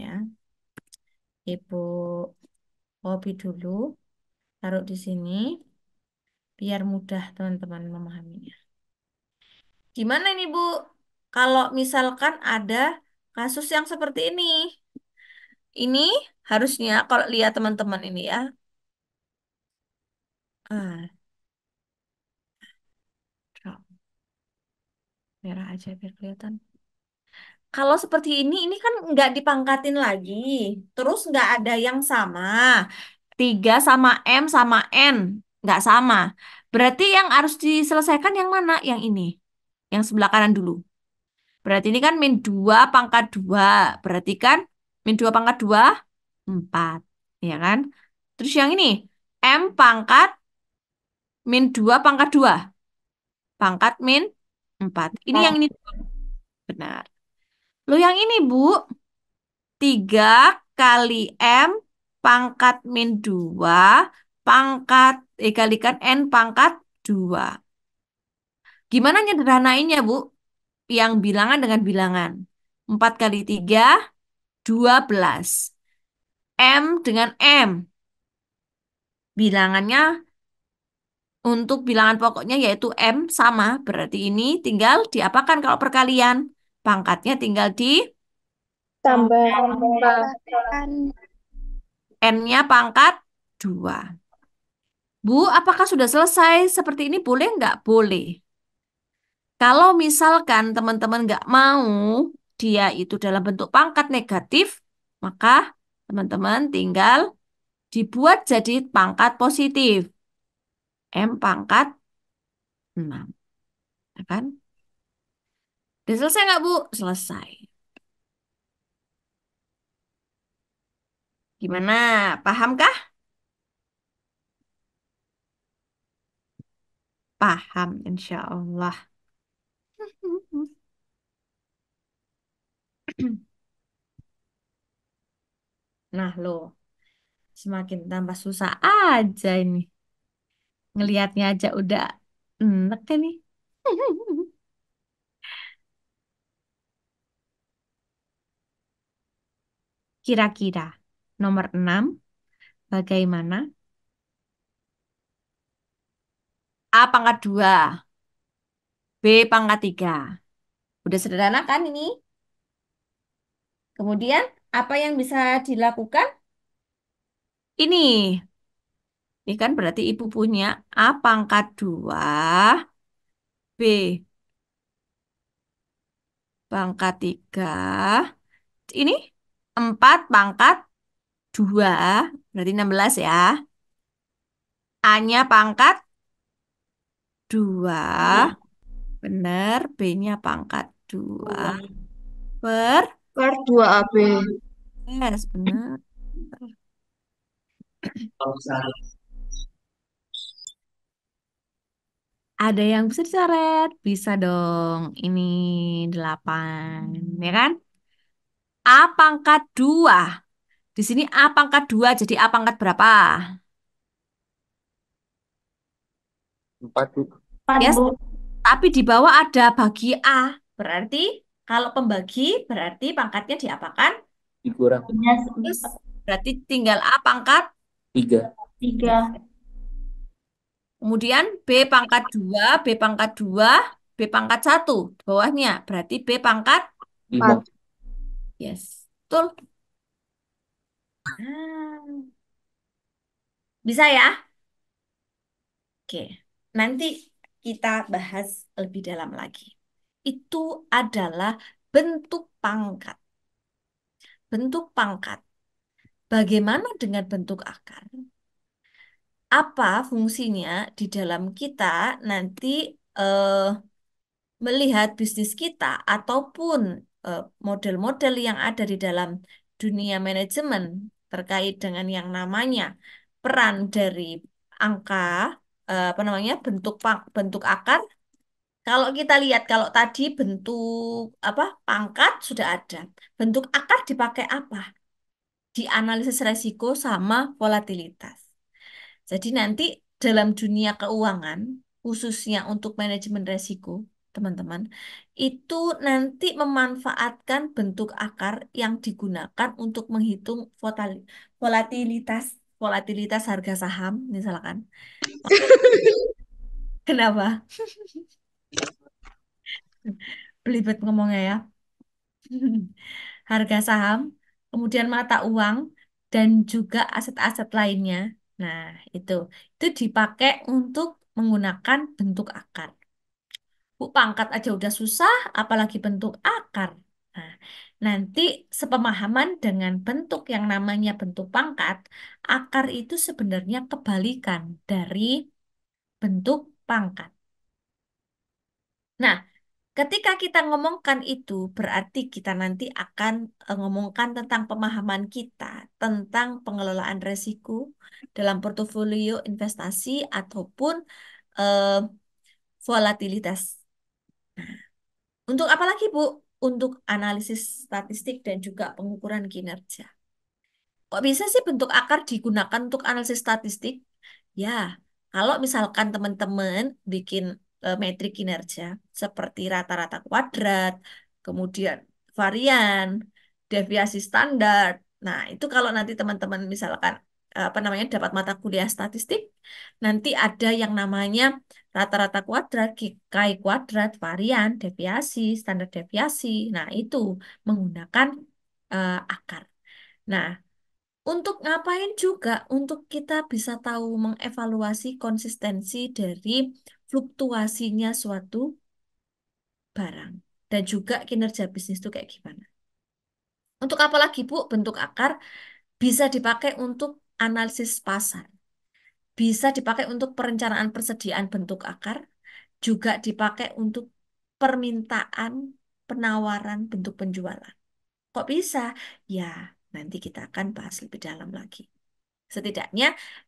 ya. Ibu hobi dulu, taruh di sini, biar mudah teman-teman memahaminya. Gimana ini Bu? Kalau misalkan ada kasus yang seperti ini, ini harusnya kalau lihat teman-teman ini ya. Ah, Merah aja biar kelihatan. Kalau seperti ini, ini kan nggak dipangkatin lagi. Terus nggak ada yang sama. 3 sama M sama N. Nggak sama. Berarti yang harus diselesaikan yang mana? Yang ini yang sebelah kanan dulu. Berarti ini kan min 2 pangkat 2. Berarti kan min 2 pangkat 2, 4. Ya kan? Terus yang ini, M pangkat min 2 pangkat 2. Pangkat min 4. Ini 4. yang ini. Benar. Lalu yang ini, Bu. 3 kali M pangkat min 2 pangkat, eh kalikan N pangkat 2. Gimana nyederhanainnya, Bu? Yang bilangan dengan bilangan. 4 kali 3, 12. M dengan M. Bilangannya untuk bilangan pokoknya yaitu M sama. Berarti ini tinggal diapakan kalau perkalian? Pangkatnya tinggal di tambah. N-nya pangkat 2. Bu, apakah sudah selesai? Seperti ini boleh nggak? Boleh. Kalau misalkan teman-teman nggak mau dia itu dalam bentuk pangkat negatif, maka teman-teman tinggal dibuat jadi pangkat positif. M pangkat 6. Ya kan? Udah selesai nggak, Bu? Selesai. Gimana? Pahamkah? Paham, insya Allah. Nah, lo semakin tambah susah aja ini. Ngelihatnya aja udah enak kan ya nih. Kira-kira nomor 6 bagaimana? apa nggak dua B pangkat 3. Udah sederhana kan ini? Kemudian apa yang bisa dilakukan? Ini. Ini kan berarti ibu punya A pangkat 2, B pangkat 3. Ini 4 pangkat 2, berarti 16 ya. A-nya pangkat 2. Benar, B-nya pangkat 2 per Per 2AB. Yes, benar. Ada yang bisa dicoret? Bisa dong. Ini 8, ya kan? A pangkat 2. Di sini A pangkat 2, jadi A pangkat berapa? 4. 4. Yes, tapi di bawah ada bagi A. Berarti kalau pembagi berarti pangkatnya diapakan? Dikurang. berarti tinggal A pangkat? Tiga. Tiga. Kemudian B pangkat 2, B pangkat 2, B pangkat 1. Bawahnya berarti B pangkat 4. Yes. Betul. Ah. Bisa ya? Oke. Nanti kita bahas lebih dalam lagi. Itu adalah bentuk pangkat. Bentuk pangkat. Bagaimana dengan bentuk akar? Apa fungsinya di dalam kita nanti eh, melihat bisnis kita ataupun eh, model-model eh, yang ada di dalam dunia manajemen terkait dengan yang namanya peran dari angka Eh, apa namanya bentuk bentuk akar kalau kita lihat kalau tadi bentuk apa pangkat sudah ada bentuk akar dipakai apa di analisis resiko sama volatilitas jadi nanti dalam dunia keuangan khususnya untuk manajemen resiko teman-teman, itu nanti memanfaatkan bentuk akar yang digunakan untuk menghitung volatilitas volatilitas harga saham misalkan. Kenapa? Belibet ngomongnya ya. harga saham, kemudian mata uang dan juga aset-aset lainnya. Nah, itu itu dipakai untuk menggunakan bentuk akar. Bu, pangkat aja udah susah, apalagi bentuk akar. Nah, nanti sepemahaman dengan bentuk yang namanya bentuk pangkat, akar itu sebenarnya kebalikan dari bentuk pangkat. Nah, ketika kita ngomongkan itu, berarti kita nanti akan eh, ngomongkan tentang pemahaman kita tentang pengelolaan resiko dalam portofolio investasi ataupun eh, volatilitas. Nah, untuk apa lagi, Bu? untuk analisis statistik dan juga pengukuran kinerja. Kok bisa sih bentuk akar digunakan untuk analisis statistik? Ya, kalau misalkan teman-teman bikin e, metrik kinerja seperti rata-rata kuadrat, kemudian varian, deviasi standar. Nah, itu kalau nanti teman-teman misalkan apa namanya dapat mata kuliah statistik nanti ada yang namanya rata-rata kuadrat, kai kuadrat, varian, deviasi, standar deviasi. Nah, itu menggunakan uh, akar. Nah, untuk ngapain juga untuk kita bisa tahu mengevaluasi konsistensi dari fluktuasinya suatu barang dan juga kinerja bisnis itu kayak gimana. Untuk apa lagi Bu bentuk akar bisa dipakai untuk analisis pasar. Bisa dipakai untuk perencanaan persediaan bentuk akar, juga dipakai untuk permintaan penawaran bentuk penjualan. Kok bisa? Ya, nanti kita akan bahas lebih dalam lagi. Setidaknya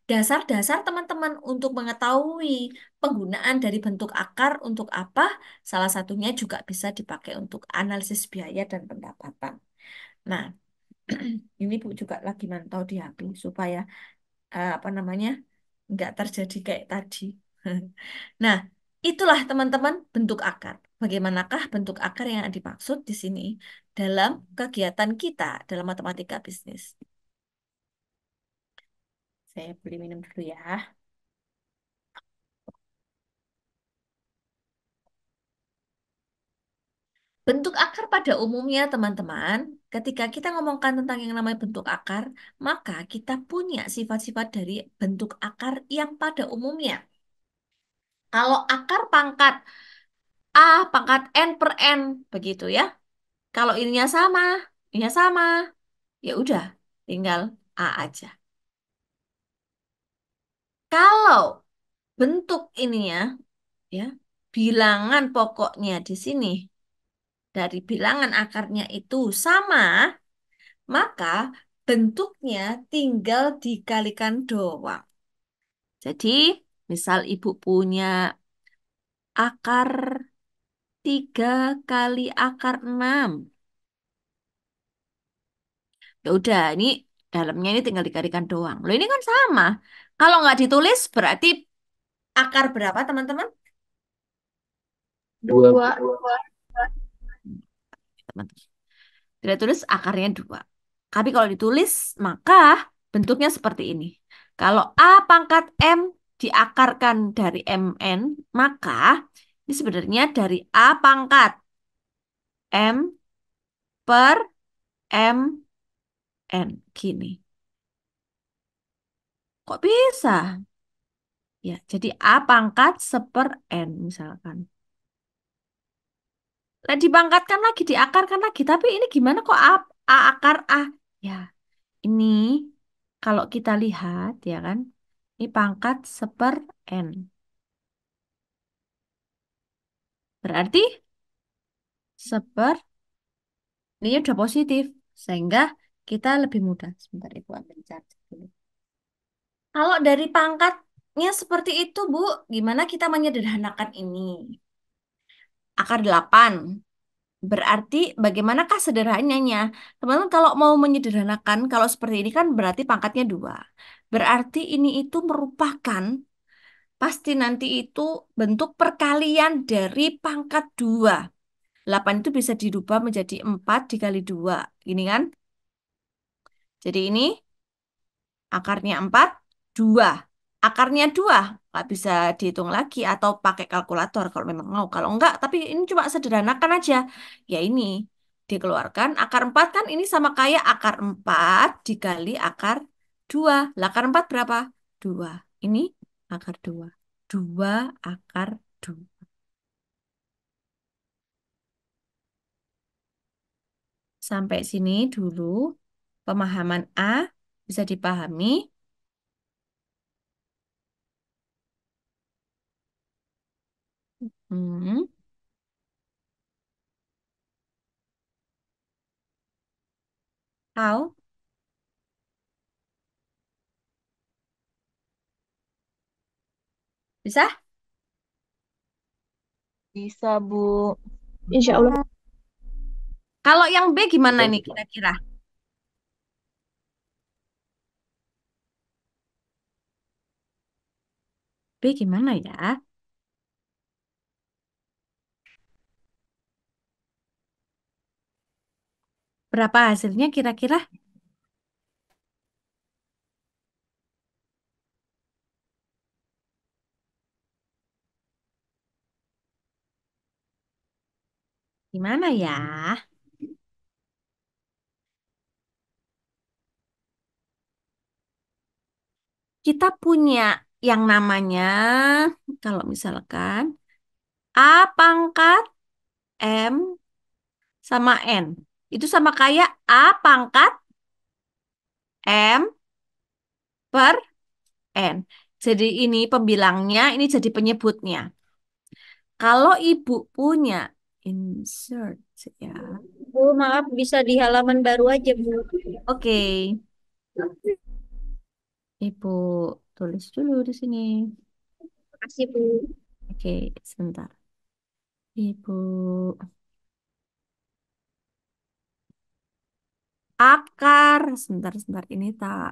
dasar-dasar teman-teman untuk mengetahui penggunaan dari bentuk akar untuk apa, salah satunya juga bisa dipakai untuk analisis biaya dan pendapatan. Nah, ini Bu juga lagi mantau di HP supaya eh, apa namanya nggak terjadi kayak tadi. nah, itulah teman-teman bentuk akar. Bagaimanakah bentuk akar yang dimaksud di sini dalam kegiatan kita dalam matematika bisnis? Saya beli minum dulu ya. Bentuk akar pada umumnya, teman-teman, Ketika kita ngomongkan tentang yang namanya bentuk akar, maka kita punya sifat-sifat dari bentuk akar yang pada umumnya. Kalau akar pangkat A pangkat N per N, begitu ya. Kalau ininya sama, ininya sama, ya udah tinggal A aja. Kalau bentuk ininya, ya, bilangan pokoknya di sini dari bilangan akarnya itu sama, maka bentuknya tinggal dikalikan doang. Jadi, misal ibu punya akar 3 kali akar 6. Ya udah, ini dalamnya ini tinggal dikalikan doang. Loh ini kan sama. Kalau nggak ditulis berarti akar berapa teman-teman? Dua. Dua teman-teman. Tidak tulis akarnya dua. Tapi kalau ditulis, maka bentuknya seperti ini. Kalau A pangkat M diakarkan dari MN, maka ini sebenarnya dari A pangkat M per MN. Gini. Kok bisa? Ya, jadi A pangkat seper N misalkan lah dibangkatkan lagi, diakarkan lagi. Tapi ini gimana kok A, A akar A? Ya, ini kalau kita lihat ya kan, ini pangkat seper N. Berarti seper ini udah positif. Sehingga kita lebih mudah. Sebentar Ibu ambil charge dulu. Kalau dari pangkatnya seperti itu Bu, gimana kita menyederhanakan ini? akar 8. Berarti bagaimanakah sederhananya? Teman-teman kalau mau menyederhanakan, kalau seperti ini kan berarti pangkatnya 2. Berarti ini itu merupakan, pasti nanti itu bentuk perkalian dari pangkat 2. 8 itu bisa dirubah menjadi 4 dikali 2. Gini kan? Jadi ini akarnya 4, 2. Akarnya 2, nggak bisa dihitung lagi atau pakai kalkulator kalau memang mau. Kalau enggak, tapi ini cuma sederhanakan aja. Ya ini dikeluarkan akar 4 kan ini sama kayak akar 4 dikali akar 2. Lah akar 4 berapa? 2. Ini akar 2. 2 akar 2. Sampai sini dulu pemahaman A bisa dipahami. Hmm. How? Bisa? Bisa, Bu. Insya Allah. Kalau yang B gimana nih kira-kira? B gimana ya? Berapa hasilnya kira-kira? Gimana ya? Kita punya yang namanya, kalau misalkan A pangkat M sama N itu sama kayak A pangkat M per N. Jadi ini pembilangnya, ini jadi penyebutnya. Kalau ibu punya insert ya. Bu, maaf bisa di halaman baru aja, Bu. Oke. Okay. Ibu tulis dulu di sini. Terima kasih, Bu. Oke, okay, sebentar. Ibu akar. Sebentar, sebentar. Ini tak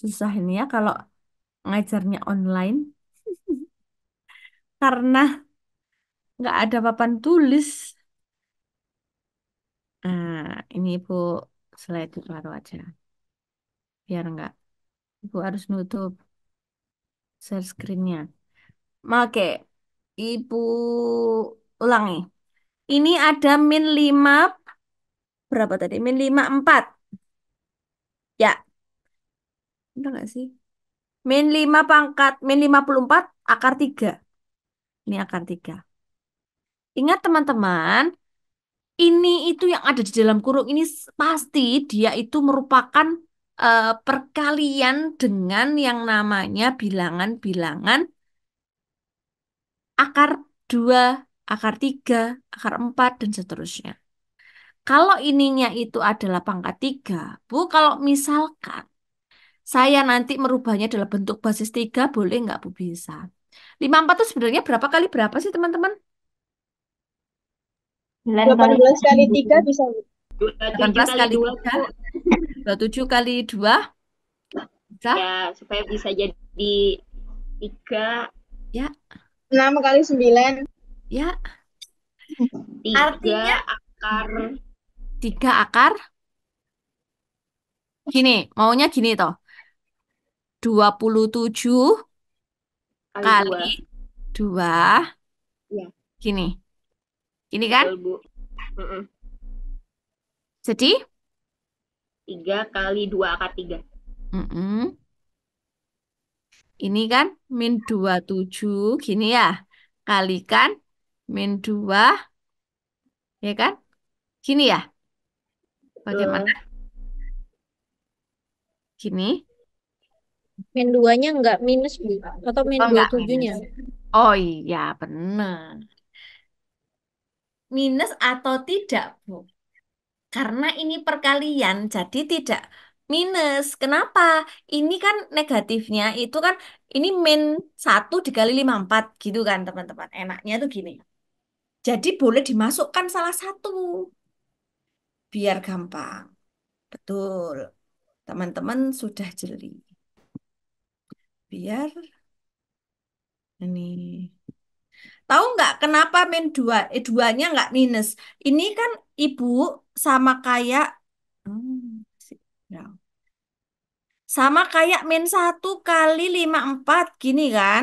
susah ini ya kalau ngajarnya online. Karena nggak ada papan tulis. Nah, ini Ibu itu baru aja. Biar nggak. Ibu harus nutup share screen-nya. Oke, Ibu ulangi. Ini ada min 5 berapa tadi? Min 5 4. Ya. Benar nggak sih? Min 5 pangkat min 54 akar 3. Ini akar 3. Ingat teman-teman, ini itu yang ada di dalam kurung ini pasti dia itu merupakan uh, perkalian dengan yang namanya bilangan-bilangan akar 2 akar 3, akar 4, dan seterusnya. Kalau ininya itu adalah pangkat 3, Bu, kalau misalkan saya nanti merubahnya dalam bentuk basis 3, boleh nggak Bu? Bisa. 54 itu sebenarnya berapa kali berapa sih teman-teman? 18 kali 3 bisa Bu. 18 kali 2. 27 kali 2. Bisa? Ya, supaya bisa jadi 3. Ya. 6 kali 9. Ya. Tiga Artinya akar. Tiga akar. Gini, maunya gini toh. 27 kali, kali 2. 2. Ya. Gini. Gini kan? Betul, Bu. Mm -mm. Jadi? 3 kali 2 akar 3. Mm -mm. Ini kan min 27, gini ya. Kalikan Min 2. Ya kan? Gini ya? Bagaimana? Gini. Min 2-nya enggak minus, Bu. Atau min oh, 27-nya? Oh iya, benar. Minus atau tidak, Bu? Karena ini perkalian, jadi tidak minus. Kenapa? Ini kan negatifnya itu kan ini min satu dikali lima empat gitu kan teman-teman. Enaknya tuh gini. Jadi boleh dimasukkan salah satu biar gampang. Betul. Teman-teman sudah jeli. Biar ini Tahu nggak kenapa min dua eh, duanya nggak minus? Ini kan ibu sama kayak hmm, ya. sama kayak min satu kali lima empat gini kan?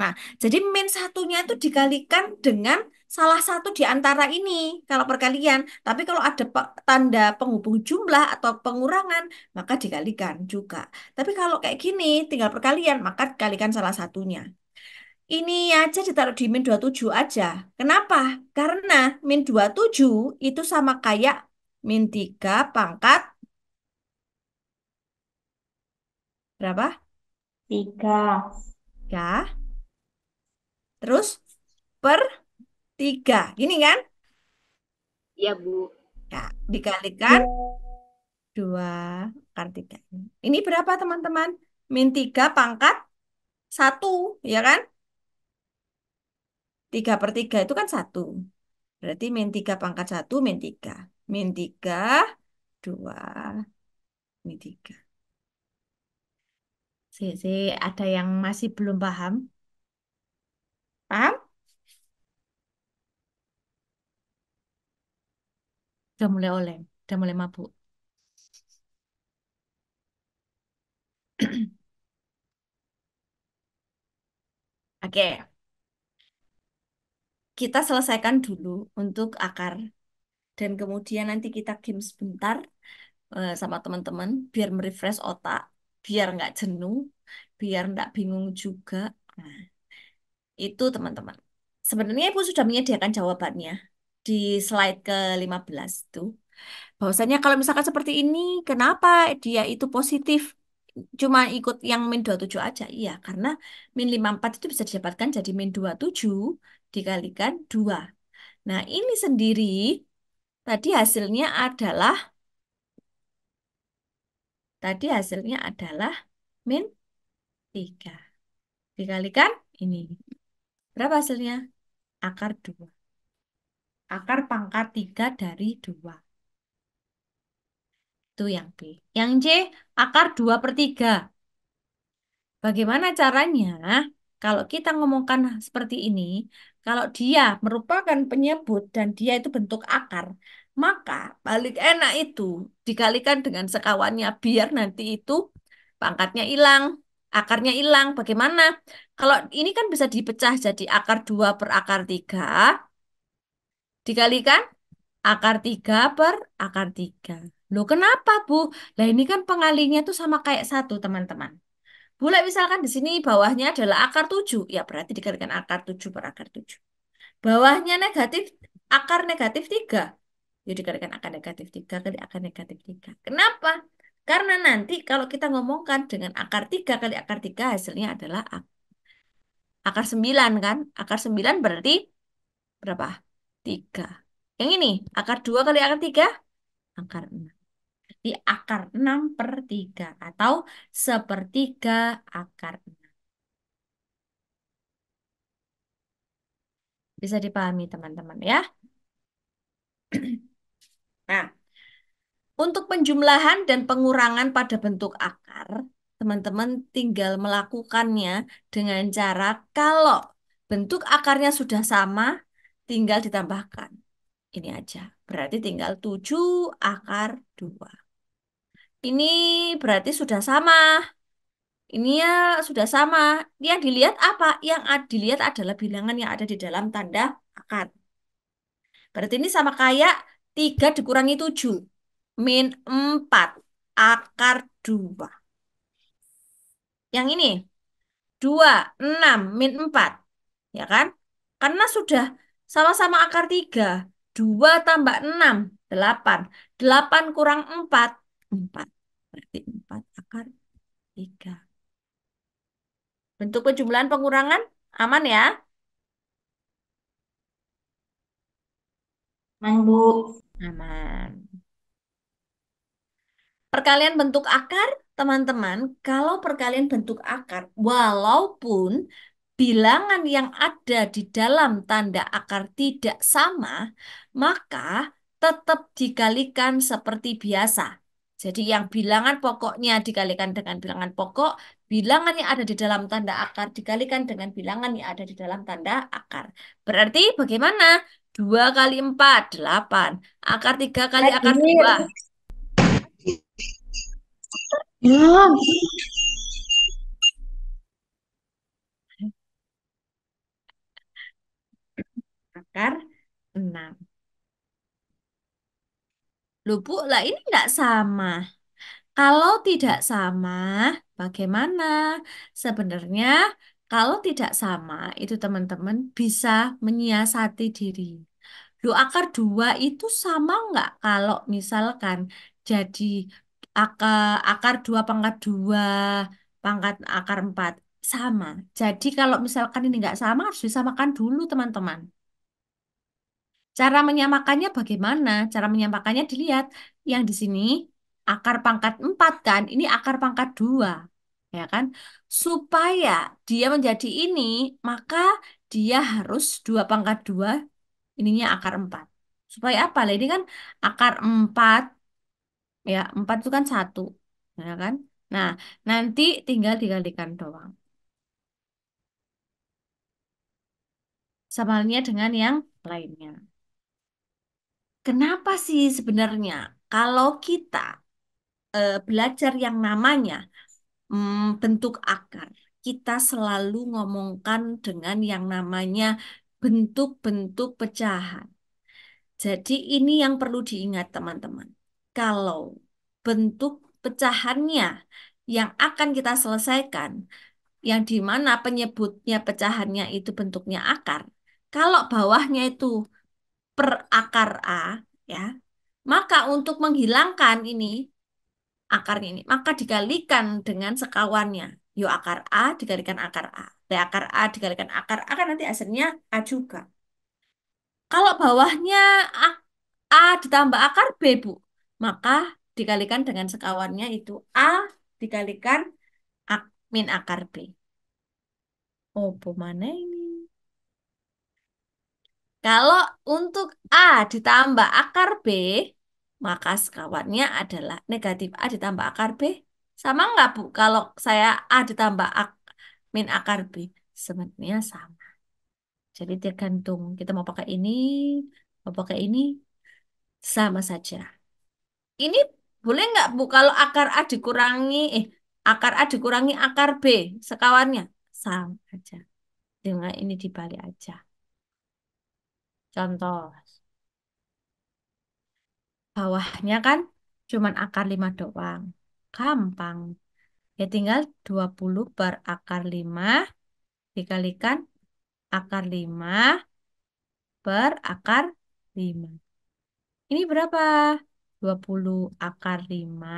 Nah, jadi min satunya itu dikalikan dengan salah satu di antara ini kalau perkalian. Tapi kalau ada tanda penghubung jumlah atau pengurangan, maka dikalikan juga. Tapi kalau kayak gini, tinggal perkalian, maka dikalikan salah satunya. Ini aja ditaruh di min 27 aja. Kenapa? Karena min 27 itu sama kayak min 3 pangkat berapa? 3. Ya. Terus per tiga. Gini kan? Iya, Bu. Ya, dikalikan dua kartika tiga. Ini berapa teman-teman? Min tiga pangkat satu, ya kan? Tiga per tiga itu kan satu. Berarti min tiga pangkat satu, min tiga. Min tiga, dua, min tiga. Si, si, ada yang masih belum paham? Paham? Udah mulai oleng, udah mulai mabuk. Oke, kita selesaikan dulu untuk akar. Dan kemudian nanti kita game sebentar uh, sama teman-teman biar merefresh otak, biar nggak jenuh, biar nggak bingung juga. Nah, itu teman-teman. Sebenarnya Ibu sudah menyediakan jawabannya di slide ke-15 tuh bahwasanya kalau misalkan seperti ini kenapa dia itu positif cuma ikut yang min 27 aja iya karena min 54 itu bisa didapatkan jadi min 27 dikalikan 2 nah ini sendiri tadi hasilnya adalah tadi hasilnya adalah min 3 dikalikan ini berapa hasilnya akar 2 akar pangkat 3 dari 2. Itu yang B. Yang C, akar 2 per 3. Bagaimana caranya? Kalau kita ngomongkan seperti ini, kalau dia merupakan penyebut dan dia itu bentuk akar, maka balik enak itu dikalikan dengan sekawannya biar nanti itu pangkatnya hilang, akarnya hilang. Bagaimana? Kalau ini kan bisa dipecah jadi akar 2 per akar 3 Dikalikan akar 3 per akar 3. Loh kenapa Bu? Lah ini kan pengalinya tuh sama kayak satu teman-teman. Boleh misalkan di sini bawahnya adalah akar 7. Ya berarti dikalikan akar 7 per akar 7. Bawahnya negatif, akar negatif 3. Ya dikalikan akar negatif 3 kali akar negatif 3. Kenapa? Karena nanti kalau kita ngomongkan dengan akar 3 kali akar 3 hasilnya adalah akar 9 kan? Akar 9 berarti berapa? 3. Yang ini, akar 2 kali akar 3? Akar 6. Jadi akar 6 per 3 atau sepertiga akar 6. Bisa dipahami teman-teman ya. Nah, untuk penjumlahan dan pengurangan pada bentuk akar, teman-teman tinggal melakukannya dengan cara kalau bentuk akarnya sudah sama, tinggal ditambahkan. Ini aja. Berarti tinggal 7 akar 2. Ini berarti sudah sama. Ini ya sudah sama. Yang dilihat apa? Yang dilihat adalah bilangan yang ada di dalam tanda akar. Berarti ini sama kayak 3 dikurangi 7. Min 4 akar 2. Yang ini 2, 6, min 4. Ya kan? Karena sudah sama-sama akar 3. 2 tambah 6, 8. 8 kurang 4, 4. Berarti 4 akar 3. Bentuk penjumlahan pengurangan aman ya? Aman, Bu. Aman. Perkalian bentuk akar, teman-teman, kalau perkalian bentuk akar, walaupun bilangan yang ada di dalam tanda akar tidak sama, maka tetap dikalikan seperti biasa. Jadi yang bilangan pokoknya dikalikan dengan bilangan pokok, bilangan yang ada di dalam tanda akar dikalikan dengan bilangan yang ada di dalam tanda akar. Berarti bagaimana? 2 kali 4, 8. Akar 3 kali akar 2. akar 6. Lupuk lah ini enggak sama. Kalau tidak sama, bagaimana? Sebenarnya kalau tidak sama, itu teman-teman bisa menyiasati diri. Lu akar dua itu sama enggak kalau misalkan jadi akar, akar dua pangkat dua pangkat akar empat? Sama. Jadi kalau misalkan ini nggak sama harus disamakan dulu teman-teman. Cara menyamakannya bagaimana? Cara menyamakannya dilihat yang di sini akar pangkat 4 kan, ini akar pangkat 2. Ya kan? Supaya dia menjadi ini, maka dia harus 2 pangkat 2 ininya akar 4. Supaya apa? Lah ini kan akar 4 ya, 4 itu kan 1. Ya kan? Nah, nanti tinggal dikalikan doang. Samanya dengan yang lainnya. Kenapa sih sebenarnya kalau kita uh, belajar yang namanya um, bentuk akar, kita selalu ngomongkan dengan yang namanya bentuk-bentuk pecahan. Jadi ini yang perlu diingat teman-teman. Kalau bentuk pecahannya yang akan kita selesaikan, yang dimana penyebutnya pecahannya itu bentuknya akar, kalau bawahnya itu per akar A, ya. Maka untuk menghilangkan ini akarnya ini, maka dikalikan dengan sekawannya. Yo akar A dikalikan akar A. B akar A dikalikan akar A kan nanti hasilnya A juga. Kalau bawahnya A, A ditambah akar B, Bu, maka dikalikan dengan sekawannya itu A dikalikan A min akar B. Oh, mana ini? Kalau untuk A ditambah akar B, maka sekawannya adalah negatif A ditambah akar B. Sama nggak Bu kalau saya A ditambah ak min akar B? Sebenarnya sama. Jadi tergantung kita mau pakai ini, mau pakai ini, sama saja. Ini boleh nggak Bu kalau akar A dikurangi, eh akar A dikurangi akar B sekawannya? Sama aja. Dengan ini dibalik aja. Contoh, bawahnya kan cuman akar 5 doang. Gampang. Ya tinggal 20 per akar 5 dikalikan akar 5 per akar 5. Ini berapa? 20 akar 5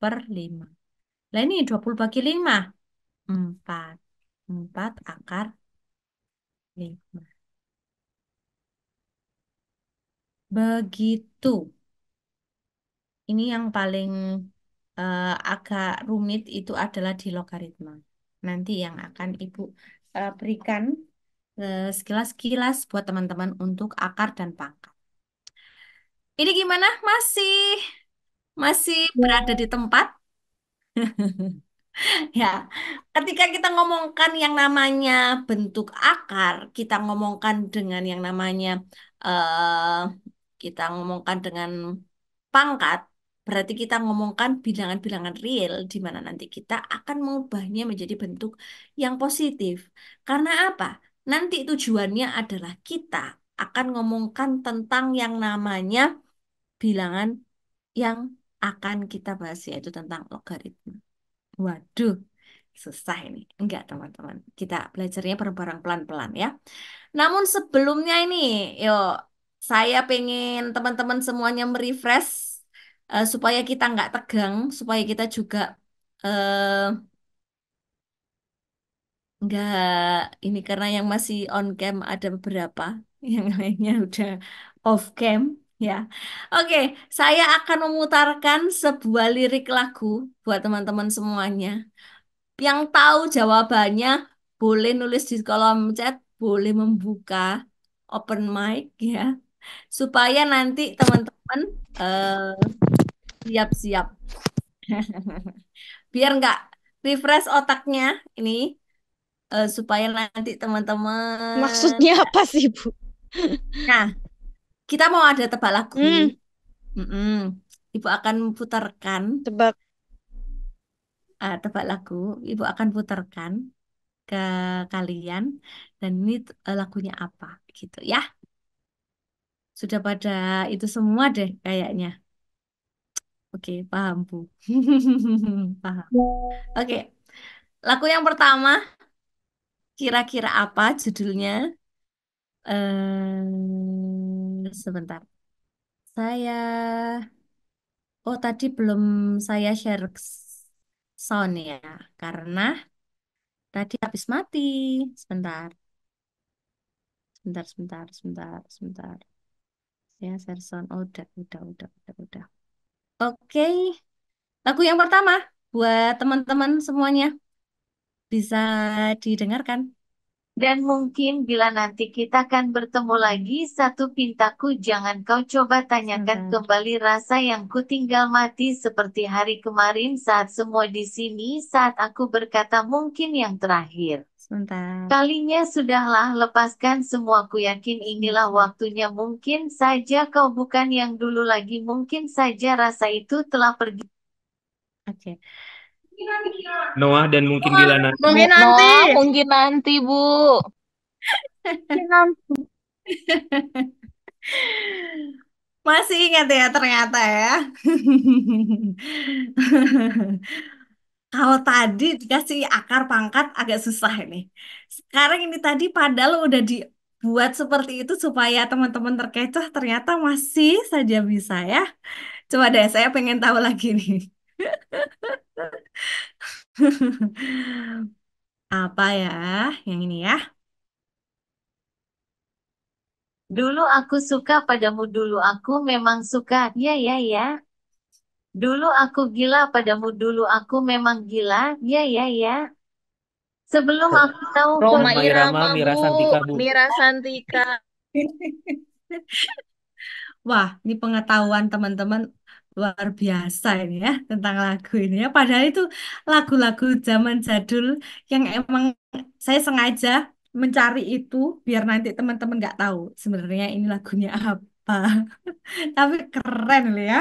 per 5. Nah ini 20 bagi 5. 4. 4 akar 5. Begitu. Ini yang paling uh, agak rumit itu adalah di logaritma. Nanti yang akan Ibu uh, berikan eh, sekilas-kilas buat teman-teman untuk akar dan pangkat. Ini gimana? Masih masih ya. berada di tempat? ya, ketika kita ngomongkan yang namanya bentuk akar, kita ngomongkan dengan yang namanya uh, kita ngomongkan dengan pangkat, berarti kita ngomongkan bilangan-bilangan real di mana nanti kita akan mengubahnya menjadi bentuk yang positif. Karena apa? Nanti tujuannya adalah kita akan ngomongkan tentang yang namanya bilangan yang akan kita bahas yaitu tentang logaritma. Waduh, susah ini. Enggak, teman-teman. Kita belajarnya bareng-bareng pelan-pelan ya. Namun sebelumnya ini, yuk saya pengen teman-teman semuanya merefresh uh, supaya kita nggak tegang, supaya kita juga eh, nggak ini karena yang masih on cam ada beberapa, yang lainnya udah off cam ya. Oke, saya akan memutarkan sebuah lirik lagu buat teman-teman semuanya. Yang tahu jawabannya boleh nulis di kolom chat, boleh membuka open mic ya supaya nanti teman-teman siap eh, siap-siap biar nggak refresh otaknya ini uh, supaya nanti teman-teman maksudnya apa sih bu? nah kita mau ada tebak lagu mm. Mm -mm. ibu akan putarkan tebak uh, tebak lagu ibu akan putarkan ke kalian dan ini uh, lagunya apa gitu ya sudah pada itu semua deh kayaknya. Oke, paham Bu. Paham. Oke. Lagu yang pertama kira-kira apa judulnya? Eh sebentar. Saya Oh, tadi belum saya share sound ya karena tadi habis mati. Sebentar. Sebentar, sebentar, sebentar, sebentar ya Serson oh, udah udah udah udah udah oke lagu yang pertama buat teman-teman semuanya bisa didengarkan dan mungkin bila nanti kita akan bertemu lagi satu pintaku jangan kau coba tanyakan hmm. kembali rasa yang ku tinggal mati seperti hari kemarin saat semua di sini saat aku berkata mungkin yang terakhir Sebentar. Kalinya sudahlah lepaskan semua. Ku yakin inilah iya. waktunya. Mungkin saja kau bukan yang dulu lagi. Mungkin saja rasa itu telah pergi. Oke. Okay. Noah dan mungkin Noah, Mungkin nanti. Noah, mungkin nanti, Bu. Masih ingat ya ternyata ya. Kalau tadi dikasih akar pangkat agak susah ini. Sekarang ini tadi padahal udah dibuat seperti itu supaya teman-teman terkecoh, ternyata masih saja bisa ya. Coba deh, saya pengen tahu lagi nih. Apa ya yang ini ya? Dulu aku suka padamu, dulu aku memang suka. Ya, ya, ya. Dulu aku gila padamu, dulu aku memang gila. Ya, ya, ya. Sebelum aku tahu Roma kau... Irama, Mira Santika, Bu. Mira Santika. Wah, ini pengetahuan teman-teman luar biasa ini ya tentang lagu ini ya. Padahal itu lagu-lagu zaman jadul yang emang saya sengaja mencari itu biar nanti teman-teman nggak tahu sebenarnya ini lagunya apa apa. Ah, tapi keren loh ya.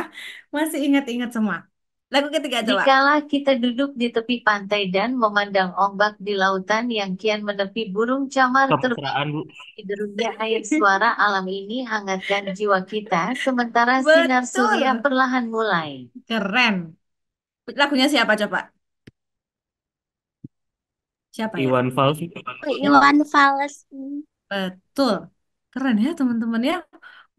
Masih ingat-ingat semua. Lagu ketiga coba. Dikala kita duduk di tepi pantai dan memandang ombak di lautan yang kian menepi burung camar Kemesraan, Bu. air suara alam ini hangatkan jiwa kita, sementara sinar surya perlahan mulai. Keren. Lagunya siapa coba? Siapa ya? Iwan Fals. Iwan Fals. Betul. Keren ya teman-teman ya.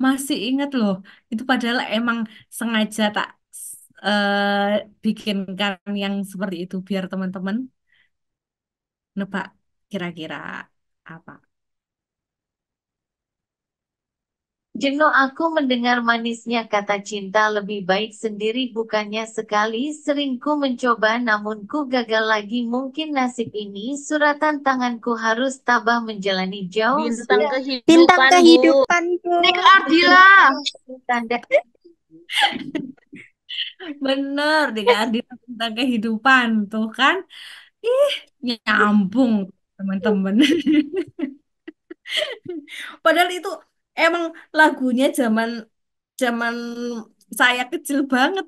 Masih inget loh, itu padahal emang sengaja tak uh, bikinkan yang seperti itu biar teman-teman nebak kira-kira apa. Jenuh aku mendengar manisnya kata cinta lebih baik sendiri bukannya sekali seringku mencoba namun ku gagal lagi mungkin nasib ini suratan tanganku harus tabah menjalani jauh bintang kehidupan bintang kehidupanku. Nick Ardila. Tanda. Bener, Nick Ardila tentang kehidupan tuh kan. Ih, nyambung teman-teman. Padahal itu emang lagunya zaman zaman saya kecil banget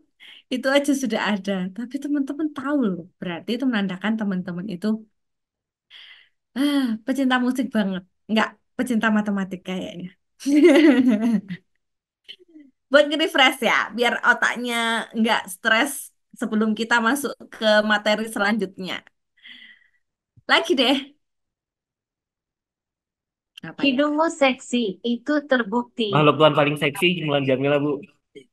itu aja sudah ada tapi teman-teman tahu loh berarti itu menandakan teman-teman itu ah, pecinta musik banget nggak pecinta matematik kayaknya buat refresh ya biar otaknya nggak stres sebelum kita masuk ke materi selanjutnya lagi deh apa ya? Hidungmu ya? seksi, itu terbukti. Makhluk Tuhan paling seksi Mulan Jamila, Bu.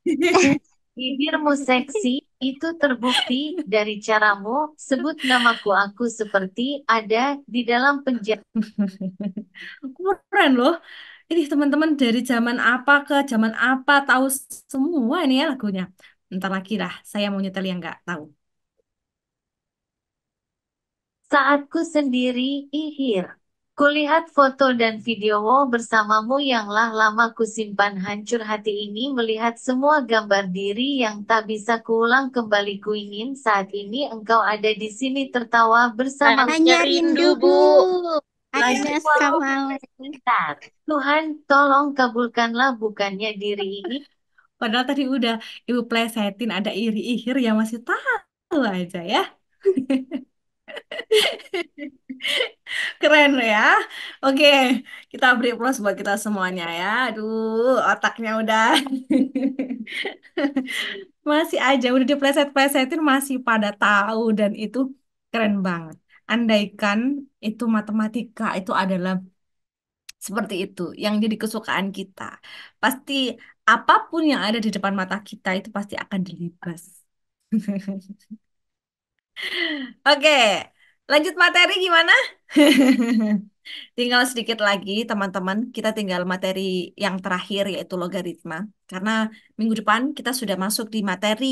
Bibirmu seksi, itu terbukti dari caramu. Sebut namaku aku seperti ada di dalam penjara. Keren loh. Ini teman-teman dari zaman apa ke zaman apa tahu semua ini ya lagunya. Ntar lagi lah, saya mau nyetel yang nggak tahu. Saatku sendiri ihir, Kulihat foto dan video wow bersamamu yang lah lama kusimpan hancur hati ini melihat semua gambar diri yang tak bisa kuulang kembali ku ingin saat ini engkau ada di sini tertawa bersama Hanya rindu bu. Hanya sama. Tuhan tolong kabulkanlah bukannya diri ini Padahal tadi udah ibu plesetin ada iri-ihir yang masih tahu aja ya. Keren ya. Oke, kita beri plus buat kita semuanya ya. Aduh, otaknya udah masih aja udah dipleset-plesetin masih pada tahu dan itu keren banget. Andaikan itu matematika itu adalah seperti itu yang jadi kesukaan kita. Pasti apapun yang ada di depan mata kita itu pasti akan dilibas. Oke, lanjut materi gimana? Tinggal sedikit lagi, teman-teman. Kita tinggal materi yang terakhir, yaitu logaritma. Karena minggu depan kita sudah masuk di materi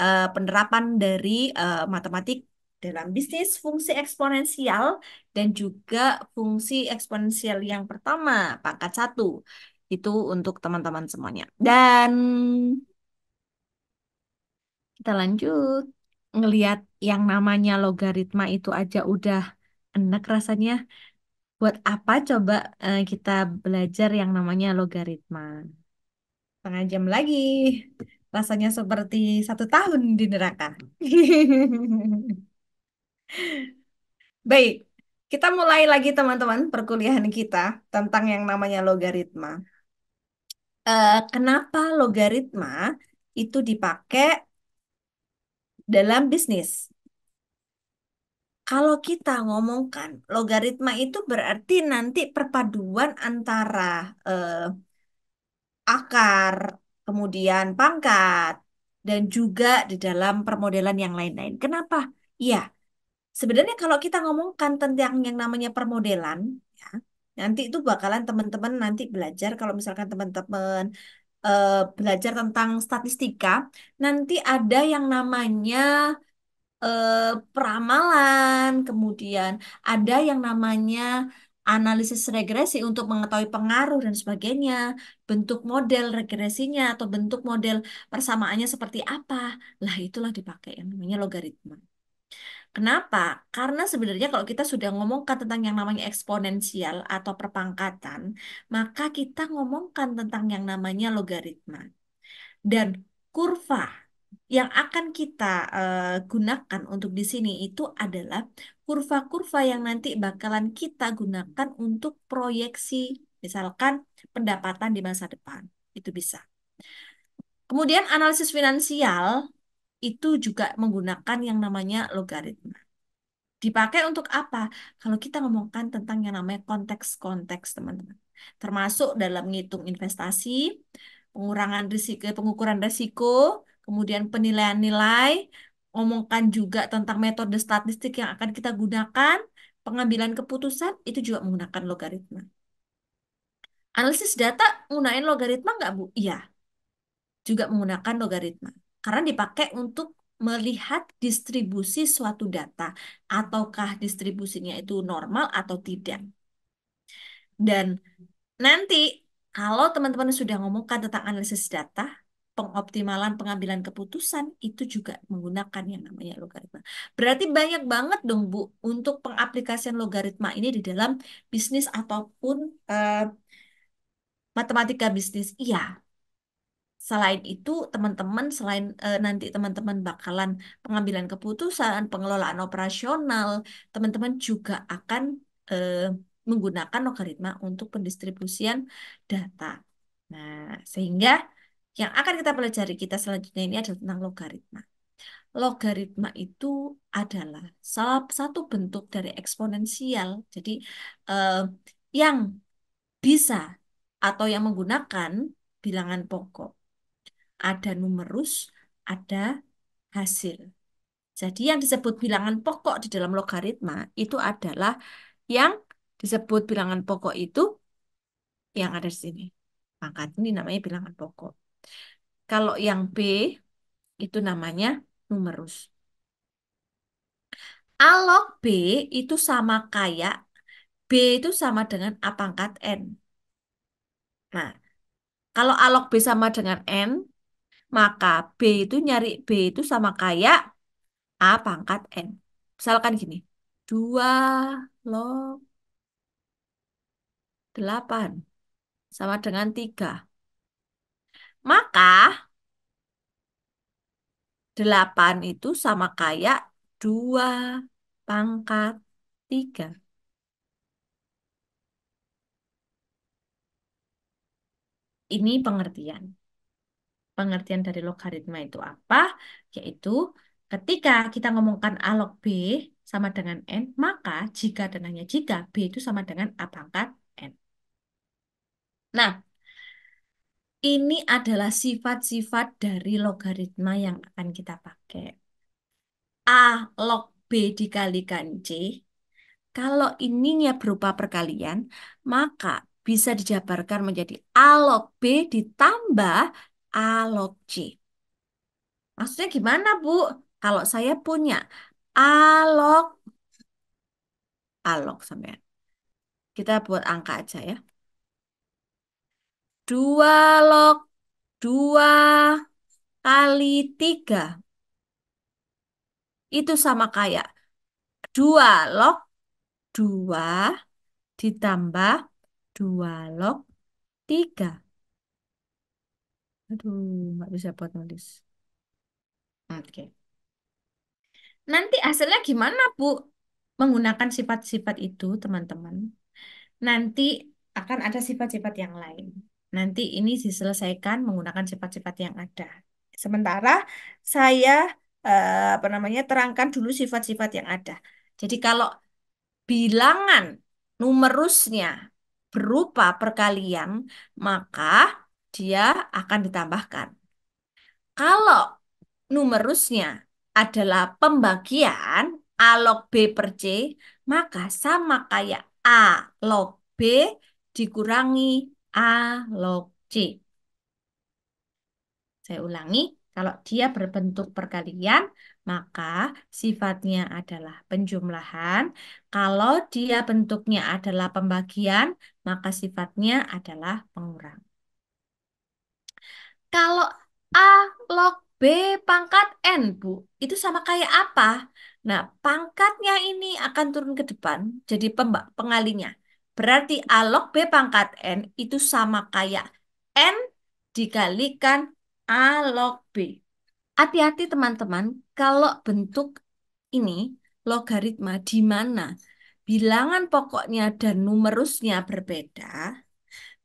uh, penerapan dari uh, matematik dalam bisnis fungsi eksponensial dan juga fungsi eksponensial yang pertama, pangkat satu. Itu untuk teman-teman semuanya. Dan kita lanjut ngelihat yang namanya logaritma itu aja udah enak rasanya. Buat apa coba uh, kita belajar yang namanya logaritma? Setengah jam lagi. Rasanya seperti satu tahun di neraka. Baik, kita mulai lagi teman-teman perkuliahan kita tentang yang namanya logaritma. Uh, kenapa logaritma itu dipakai dalam bisnis. Kalau kita ngomongkan logaritma itu berarti nanti perpaduan antara eh, akar, kemudian pangkat, dan juga di dalam permodelan yang lain-lain. Kenapa? Ya, sebenarnya kalau kita ngomongkan tentang yang namanya permodelan, ya, nanti itu bakalan teman-teman nanti belajar kalau misalkan teman-teman uh, belajar tentang statistika, nanti ada yang namanya uh, peramalan, kemudian ada yang namanya analisis regresi untuk mengetahui pengaruh dan sebagainya, bentuk model regresinya atau bentuk model persamaannya seperti apa. Lah itulah dipakai yang namanya logaritma. Kenapa? Karena sebenarnya kalau kita sudah ngomongkan tentang yang namanya eksponensial atau perpangkatan, maka kita ngomongkan tentang yang namanya logaritma. Dan kurva yang akan kita uh, gunakan untuk di sini itu adalah kurva-kurva yang nanti bakalan kita gunakan untuk proyeksi, misalkan pendapatan di masa depan. Itu bisa. Kemudian analisis finansial itu juga menggunakan yang namanya logaritma. Dipakai untuk apa? Kalau kita ngomongkan tentang yang namanya konteks-konteks, teman-teman. Termasuk dalam menghitung investasi, pengurangan risiko, pengukuran risiko, kemudian penilaian nilai, ngomongkan juga tentang metode statistik yang akan kita gunakan, pengambilan keputusan, itu juga menggunakan logaritma. Analisis data menggunakan logaritma nggak, Bu? Iya, juga menggunakan logaritma karena dipakai untuk melihat distribusi suatu data ataukah distribusinya itu normal atau tidak. Dan nanti kalau teman-teman sudah ngomongkan tentang analisis data, pengoptimalan pengambilan keputusan itu juga menggunakan yang namanya logaritma. Berarti banyak banget dong Bu untuk pengaplikasian logaritma ini di dalam bisnis ataupun uh, matematika bisnis. Iya, selain itu teman-teman selain eh, nanti teman-teman bakalan pengambilan keputusan, pengelolaan operasional, teman-teman juga akan eh, menggunakan logaritma untuk pendistribusian data. Nah, sehingga yang akan kita pelajari kita selanjutnya ini adalah tentang logaritma. Logaritma itu adalah salah satu bentuk dari eksponensial. Jadi eh, yang bisa atau yang menggunakan bilangan pokok ada numerus, ada hasil. Jadi yang disebut bilangan pokok di dalam logaritma itu adalah yang disebut bilangan pokok itu yang ada di sini. Pangkat ini namanya bilangan pokok. Kalau yang B itu namanya numerus. a log B itu sama kayak B itu sama dengan A pangkat N. Nah, kalau a log B sama dengan N, maka B itu nyari B itu sama kayak A pangkat N. Misalkan gini, 2 log 8 sama dengan 3. Maka 8 itu sama kayak 2 pangkat 3. Ini pengertian pengertian dari logaritma itu apa? Yaitu ketika kita ngomongkan A log B sama dengan N, maka jika dan hanya jika B itu sama dengan A pangkat N. Nah, ini adalah sifat-sifat dari logaritma yang akan kita pakai. A log B dikalikan C, kalau ininya berupa perkalian, maka bisa dijabarkan menjadi A log B ditambah A log Maksudnya gimana, Bu? Kalau saya punya alok alok A log sampean. Kita buat angka aja ya. dua log dua kali tiga Itu sama kayak dua log dua ditambah dua log tiga. Aduh, nggak bisa buat nulis. Oke. Nanti hasilnya gimana, Bu? Menggunakan sifat-sifat itu, teman-teman. Nanti akan ada sifat-sifat yang lain. Nanti ini diselesaikan menggunakan sifat-sifat yang ada. Sementara saya eh, apa namanya terangkan dulu sifat-sifat yang ada. Jadi kalau bilangan numerusnya berupa perkalian, maka dia akan ditambahkan. Kalau numerusnya adalah pembagian A log B per C, maka sama kayak A log B dikurangi A log C. Saya ulangi, kalau dia berbentuk perkalian, maka sifatnya adalah penjumlahan. Kalau dia bentuknya adalah pembagian, maka sifatnya adalah pengurangan. Kalau A log B pangkat N, Bu, itu sama kayak apa? Nah, pangkatnya ini akan turun ke depan, jadi pengalinya. Berarti A log B pangkat N itu sama kayak N dikalikan A log B. Hati-hati teman-teman, kalau bentuk ini logaritma di mana bilangan pokoknya dan numerusnya berbeda,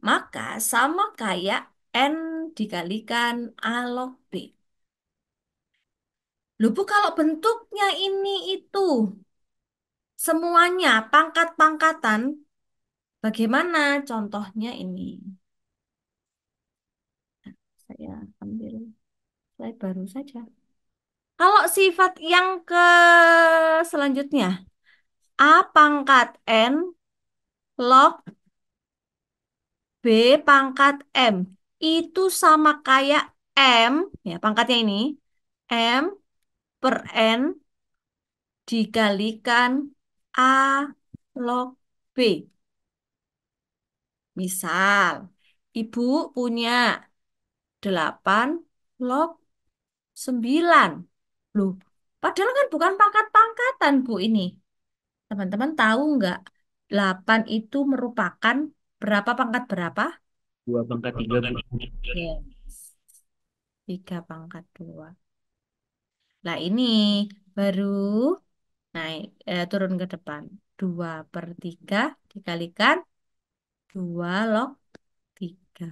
maka sama kayak N dikalikan A log B. Loh, kalau bentuknya ini itu semuanya pangkat-pangkatan, bagaimana contohnya ini? Nah, saya ambil slide baru saja. Kalau sifat yang ke selanjutnya, A pangkat N log B pangkat M itu sama kayak M, ya pangkatnya ini, M per N dikalikan A log B. Misal, Ibu punya 8 log 9. Loh, padahal kan bukan pangkat-pangkatan, Bu, ini. Teman-teman tahu nggak? 8 itu merupakan berapa pangkat berapa? dua pangkat tiga yes. tiga pangkat dua nah ini baru naik eh, turun ke depan dua per tiga dikalikan dua log tiga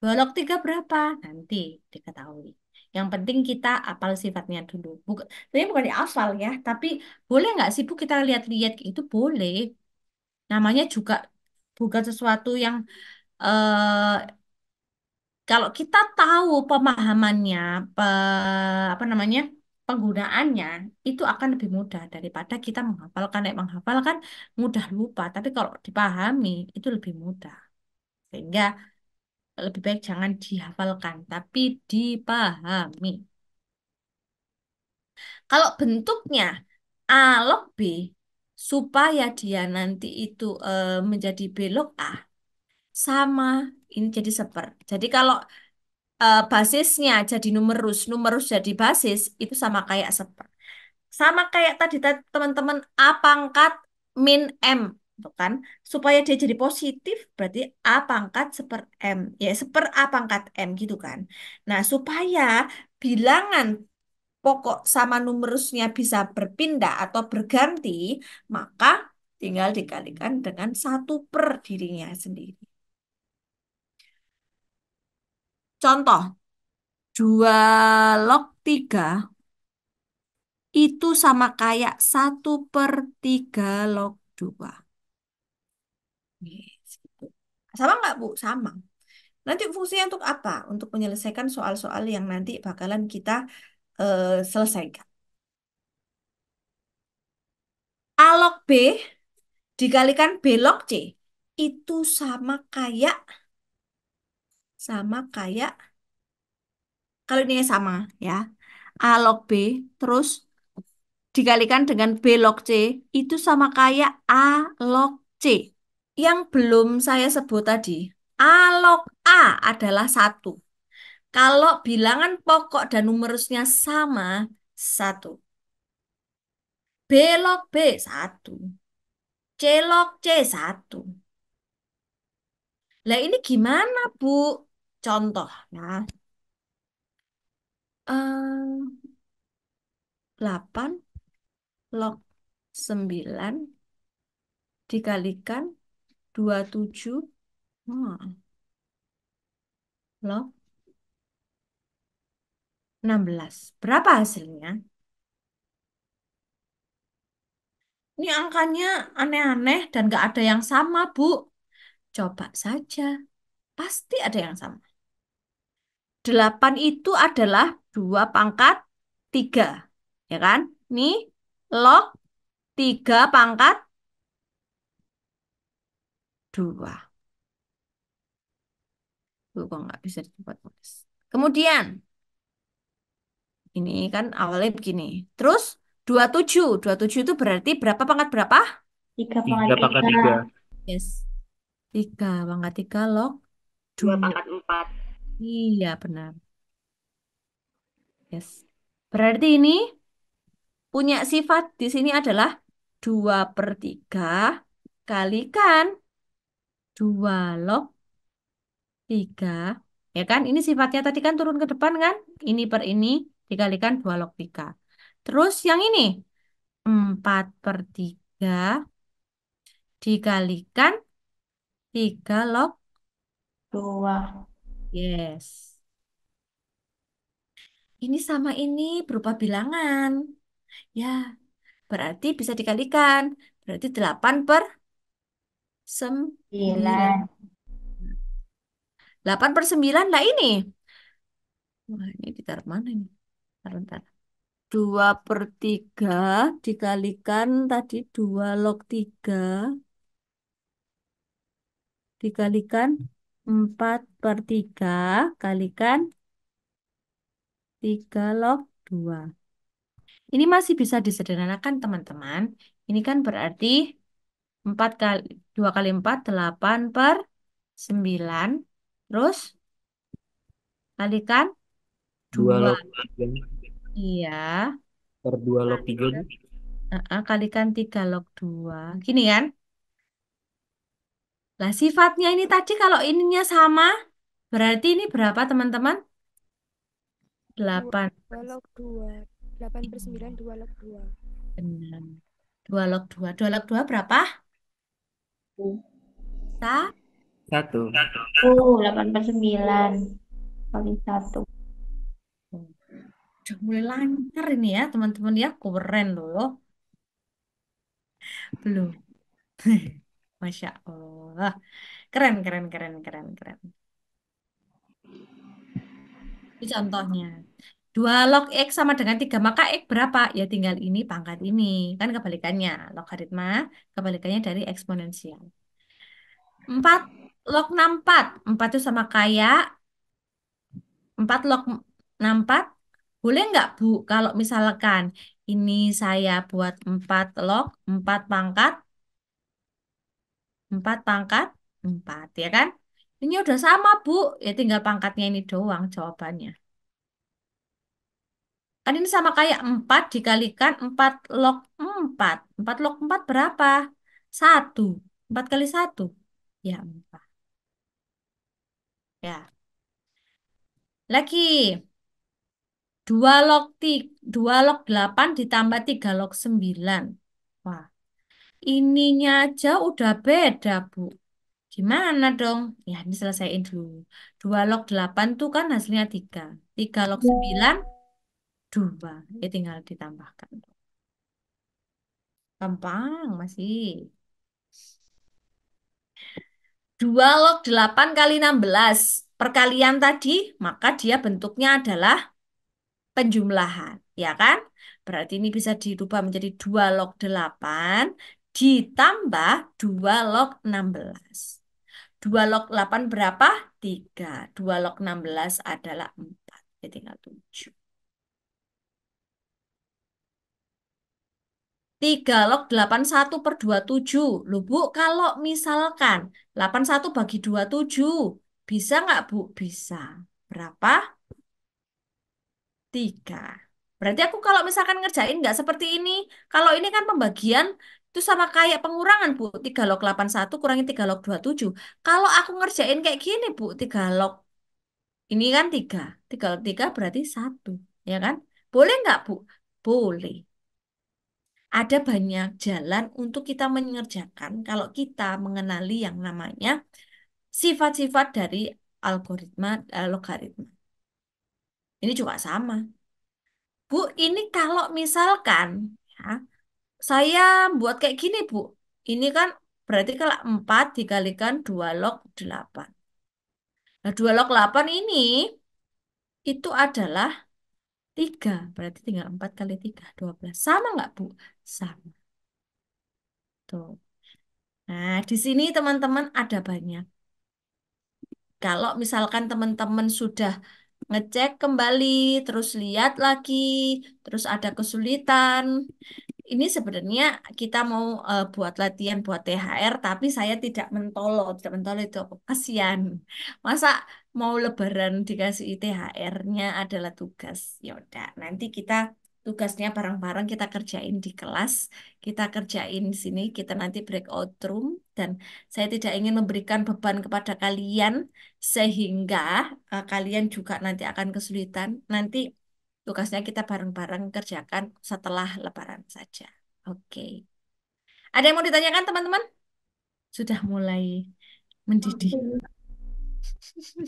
dua log tiga berapa nanti diketahui yang penting kita apal sifatnya dulu. Bukan, ini bukan diapal ya, tapi boleh nggak sih Bu kita lihat-lihat itu boleh. Namanya juga bukan sesuatu yang Eh, kalau kita tahu pemahamannya, pe, apa namanya, penggunaannya, itu akan lebih mudah daripada kita menghafalkan. Yang menghafalkan mudah lupa, tapi kalau dipahami itu lebih mudah. Sehingga lebih baik jangan dihafalkan, tapi dipahami. Kalau bentuknya A log B, supaya dia nanti itu e, menjadi B log A, sama ini jadi seper jadi kalau uh, basisnya jadi numerus numerus jadi basis itu sama kayak seper sama kayak tadi teman-teman a pangkat min m tuh kan supaya dia jadi positif berarti a pangkat seper m ya seper a pangkat m gitu kan nah supaya bilangan pokok sama numerusnya bisa berpindah atau berganti maka tinggal dikalikan dengan satu per dirinya sendiri Contoh, dua log tiga itu sama kayak satu per tiga log dua. Gitu. Sama nggak, Bu? Sama. Nanti fungsinya untuk apa? Untuk menyelesaikan soal-soal yang nanti bakalan kita uh, selesaikan. A log B dikalikan B log C itu sama kayak sama kayak kalau ini sama ya A log B terus dikalikan dengan B log C itu sama kayak A log C yang belum saya sebut tadi A log A adalah satu kalau bilangan pokok dan numerusnya sama satu B log B satu C log C satu lah ini gimana Bu contoh ya eh, uh, log sembilan dikalikan 27 hmm, log belas. Berapa hasilnya? Ini angkanya aneh-aneh dan gak ada yang sama, Bu. Coba saja. Pasti ada yang sama. 8 itu adalah 2 pangkat 3. Ya kan? Nih, log 3 pangkat 2. Tuh, kok nggak bisa dibuat tulis. Kemudian, ini kan awalnya begini. Terus, 27. 27 itu berarti berapa pangkat berapa? 3 pangkat 3. 3. Yes. 3 pangkat 3 log 2 pangkat 4. Iya, benar. Yes. Berarti ini punya sifat di sini adalah 2 per 3 kalikan 2 log 3. Ya kan? Ini sifatnya tadi kan turun ke depan kan? Ini per ini dikalikan 2 log 3. Terus yang ini 4 per 3 dikalikan 3 log 2. Yes. Ini sama ini berupa bilangan. Ya, berarti bisa dikalikan. Berarti 8 per 9. 8 per 9 lah ini. Wah, ini ditaruh mana ini? Bentar, bentar. 2 per 3 dikalikan tadi 2 log 3 dikalikan 4 per 3 kalikan 3 log 2. Ini masih bisa disederhanakan teman-teman. Ini kan berarti 4 kali, 2 kali 4, 8 per 9. Terus kalikan 2. 2 log 3. Iya. Per 2 log 3. kalikan 3 eh, eh, log 2. Gini kan? Nah, sifatnya ini tadi kalau ininya sama, berarti ini berapa teman-teman? 8. 2 log 2. 8 per 9, 2 log 2. Benar. 2 log 2. 2 log 2 berapa? 1. 1. 1. 8 per 9. Kali 1. Udah mulai lancar ini ya, teman-teman ya. Keren loh. Belum. Masya Allah. Allah. Keren, keren, keren, keren, keren. Ini contohnya. Dua log X sama dengan tiga maka X berapa? Ya tinggal ini pangkat ini. Kan kebalikannya. Logaritma kebalikannya dari eksponensial. 4 log 64. 4 itu sama kayak 4 log 64. Boleh nggak Bu kalau misalkan ini saya buat 4 log 4 pangkat 4 pangkat 4 ya kan? Ini udah sama Bu, ya tinggal pangkatnya ini doang jawabannya. Kan ini sama kayak 4 dikalikan 4 log 4. 4 log 4 berapa? 1. 4 kali 1. Ya 4. Ya. Lagi. 2 log, 3, 2 log 8 ditambah 3 log 9. Wah, ininya aja udah beda, Bu. Gimana dong? Ya, ini selesaiin dulu. Dua log delapan tuh kan hasilnya tiga. 3 log 9, ya. 2. Ya, tinggal ditambahkan. Gampang, masih. Dua log delapan kali enam belas perkalian tadi, maka dia bentuknya adalah penjumlahan, ya kan? Berarti ini bisa dirubah menjadi dua log delapan ditambah 2 log 16. 2 log 8 berapa? 3. 2 log 16 adalah 4. Jadi ya, tinggal 7. 3 log 81 per 27. Loh Bu, kalau misalkan 81 bagi 27, bisa nggak Bu? Bisa. Berapa? 3. Berarti aku kalau misalkan ngerjain nggak seperti ini. Kalau ini kan pembagian itu sama kayak pengurangan Bu 3 log 81 kurangi 3 log 27 kalau aku ngerjain kayak gini Bu 3 log ini kan 3 3 log 3 berarti 1 ya kan boleh nggak Bu boleh ada banyak jalan untuk kita mengerjakan kalau kita mengenali yang namanya sifat-sifat dari algoritma eh, logaritma ini juga sama Bu, ini kalau misalkan ya, saya buat kayak gini, Bu. Ini kan berarti kalau 4 dikalikan 2 log 8. Nah, 2 log 8 ini itu adalah 3. Berarti tinggal 4 kali 3, 12. Sama nggak, Bu? Sama. Tuh. Nah, di sini teman-teman ada banyak. Kalau misalkan teman-teman sudah ngecek kembali, terus lihat lagi, terus ada kesulitan ini sebenarnya kita mau uh, buat latihan buat THR tapi saya tidak mentolo tidak mentolo itu kasihan masa mau lebaran dikasih THR-nya adalah tugas yaudah. nanti kita tugasnya bareng-bareng kita kerjain di kelas kita kerjain di sini kita nanti breakout room dan saya tidak ingin memberikan beban kepada kalian sehingga uh, kalian juga nanti akan kesulitan nanti tugasnya kita bareng-bareng kerjakan setelah lebaran saja. Oke. Ada yang mau ditanyakan teman-teman? Sudah mulai mendidih.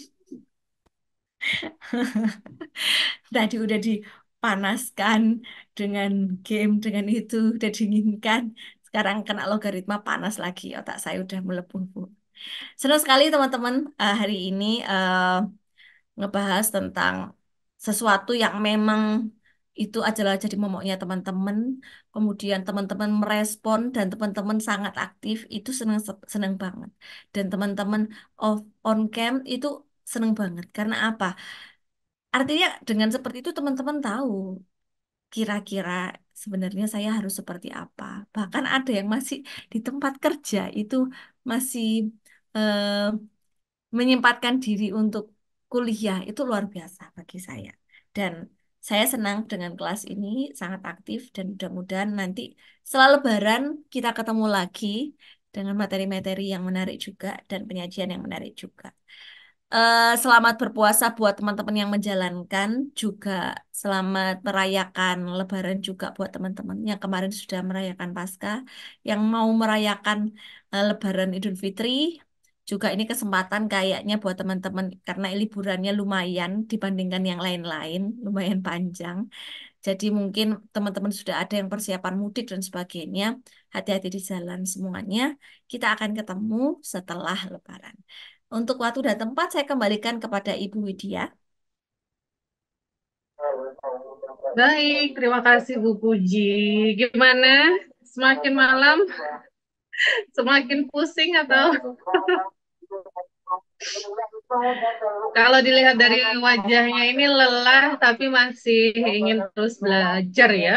Tadi udah dipanaskan dengan game dengan itu udah dinginkan. Sekarang kena logaritma panas lagi otak saya udah melepuh. Senang sekali teman-teman eh, hari ini uh, ngebahas tentang sesuatu yang memang itu adalah jadi momoknya teman-teman kemudian teman-teman merespon dan teman-teman sangat aktif itu senang seneng banget dan teman-teman off on cam itu seneng banget karena apa artinya dengan seperti itu teman-teman tahu kira-kira sebenarnya saya harus seperti apa bahkan ada yang masih di tempat kerja itu masih eh, menyempatkan diri untuk kuliah itu luar biasa bagi saya. Dan saya senang dengan kelas ini, sangat aktif dan mudah-mudahan nanti setelah lebaran kita ketemu lagi dengan materi-materi yang menarik juga dan penyajian yang menarik juga. Uh, selamat berpuasa buat teman-teman yang menjalankan juga selamat merayakan Lebaran juga buat teman-teman yang kemarin sudah merayakan pasca yang mau merayakan uh, Lebaran Idul Fitri juga ini kesempatan kayaknya buat teman-teman karena liburannya lumayan dibandingkan yang lain-lain, lumayan panjang. Jadi mungkin teman-teman sudah ada yang persiapan mudik dan sebagainya. Hati-hati di jalan semuanya. Kita akan ketemu setelah Lebaran. Untuk waktu dan tempat saya kembalikan kepada Ibu Widya. Baik, terima kasih Bu Puji. Gimana? Semakin malam semakin pusing atau kalau dilihat dari wajahnya ini lelah tapi masih ingin terus belajar ya.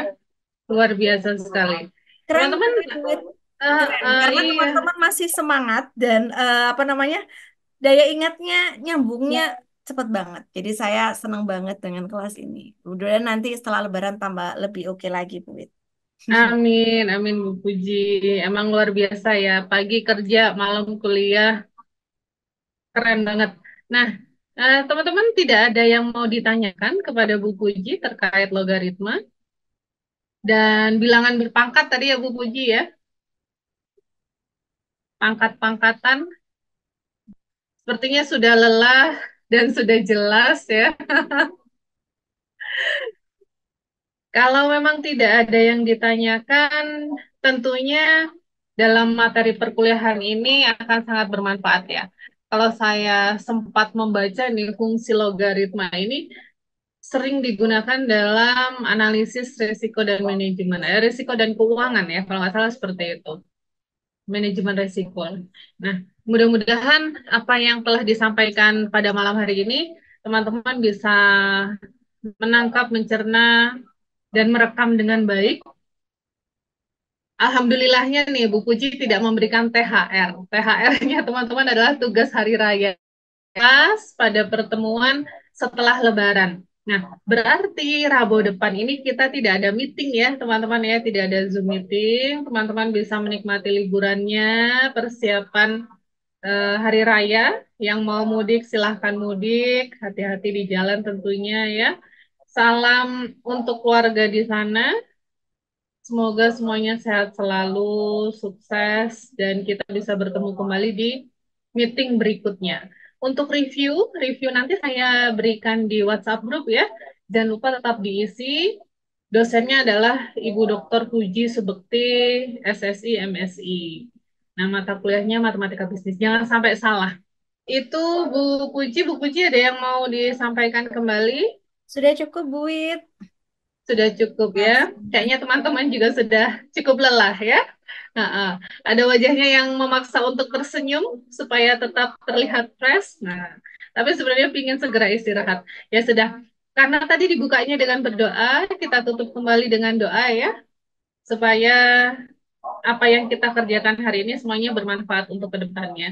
Luar biasa sekali. Teman-teman eh, eh, iya. teman-teman Uh, uh, iya. masih semangat dan uh, apa namanya daya ingatnya nyambungnya ya. cepet banget jadi saya senang banget dengan kelas ini mudah nanti setelah lebaran tambah lebih oke okay lagi Bu Amin amin Bu Puji emang luar biasa ya pagi kerja malam kuliah Keren banget. Nah, eh, teman-teman uh, tidak ada yang mau ditanyakan kepada Bu Puji terkait logaritma dan bilangan berpangkat tadi ya Bu Puji ya. Pangkat-pangkatan sepertinya sudah lelah dan sudah jelas ya. Kalau memang tidak ada yang ditanyakan, tentunya dalam materi perkuliahan ini akan sangat bermanfaat ya kalau saya sempat membaca nih fungsi logaritma ini sering digunakan dalam analisis risiko dan manajemen, eh, risiko dan keuangan ya kalau nggak salah seperti itu, manajemen risiko. Nah, mudah-mudahan apa yang telah disampaikan pada malam hari ini teman-teman bisa menangkap, mencerna, dan merekam dengan baik Alhamdulillahnya nih Bu Puji tidak memberikan THR. THR-nya teman-teman adalah tugas hari raya pas pada pertemuan setelah Lebaran. Nah, berarti Rabu depan ini kita tidak ada meeting ya, teman-teman ya, tidak ada Zoom meeting. Teman-teman bisa menikmati liburannya, persiapan eh, hari raya. Yang mau mudik silahkan mudik, hati-hati di jalan tentunya ya. Salam untuk keluarga di sana. Semoga semuanya sehat selalu, sukses, dan kita bisa bertemu kembali di meeting berikutnya. Untuk review, review nanti saya berikan di WhatsApp group ya. Dan lupa tetap diisi. Dosennya adalah Ibu Dr. Puji Subekti, SSI, MSI. Nah, mata kuliahnya matematika bisnis. Jangan sampai salah. Itu Bu Puji, Bu Puji ada yang mau disampaikan kembali? Sudah cukup, Bu Wit sudah cukup ya. Kayaknya teman-teman juga sudah cukup lelah ya. Nah, ada wajahnya yang memaksa untuk tersenyum supaya tetap terlihat fresh. Nah, tapi sebenarnya ingin segera istirahat. Ya sudah, karena tadi dibukanya dengan berdoa, kita tutup kembali dengan doa ya, supaya apa yang kita kerjakan hari ini semuanya bermanfaat untuk kedepannya.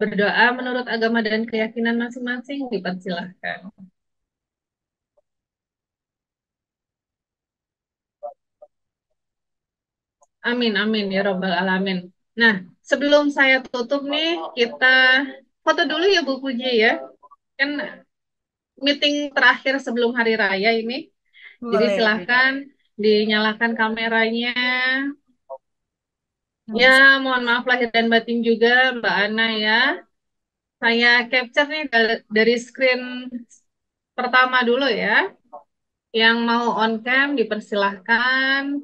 Berdoa menurut agama dan keyakinan masing-masing dipersilahkan. Amin, amin ya Robbal 'Alamin. Nah, sebelum saya tutup nih, kita foto dulu ya Bu Puji ya. Kan meeting terakhir sebelum Hari Raya ini. Jadi silahkan dinyalakan kameranya. Ya, mohon maaf lahir dan batin juga Mbak Ana ya. Saya capture nih dari screen pertama dulu ya. Yang mau on cam dipersilahkan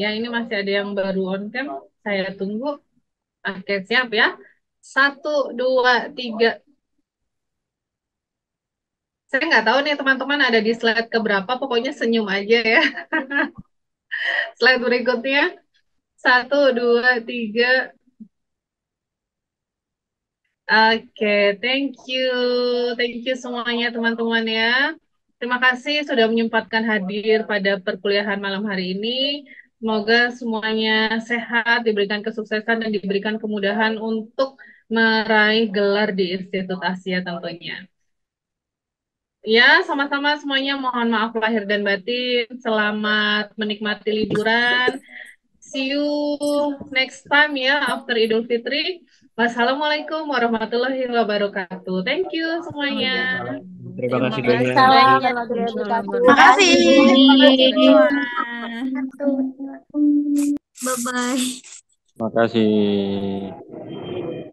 Ya, ini masih ada yang baru on cam. Saya tunggu. Oke, siap ya. Satu, dua, tiga. Saya nggak tahu nih teman-teman ada di slide keberapa, pokoknya senyum aja ya. slide berikutnya. Satu, dua, tiga. Oke, thank you. Thank you semuanya teman-teman ya. Terima kasih sudah menyempatkan hadir pada perkuliahan malam hari ini. Semoga semuanya sehat, diberikan kesuksesan, dan diberikan kemudahan untuk meraih gelar di Institut Asia tentunya. Ya, sama-sama semuanya mohon maaf lahir dan batin. Selamat menikmati liburan. See you next time ya after Idul Fitri. Wassalamualaikum warahmatullahi wabarakatuh. Thank you semuanya. Terima kasih banyak. Terima kasih. Bye bye. Terima kasih.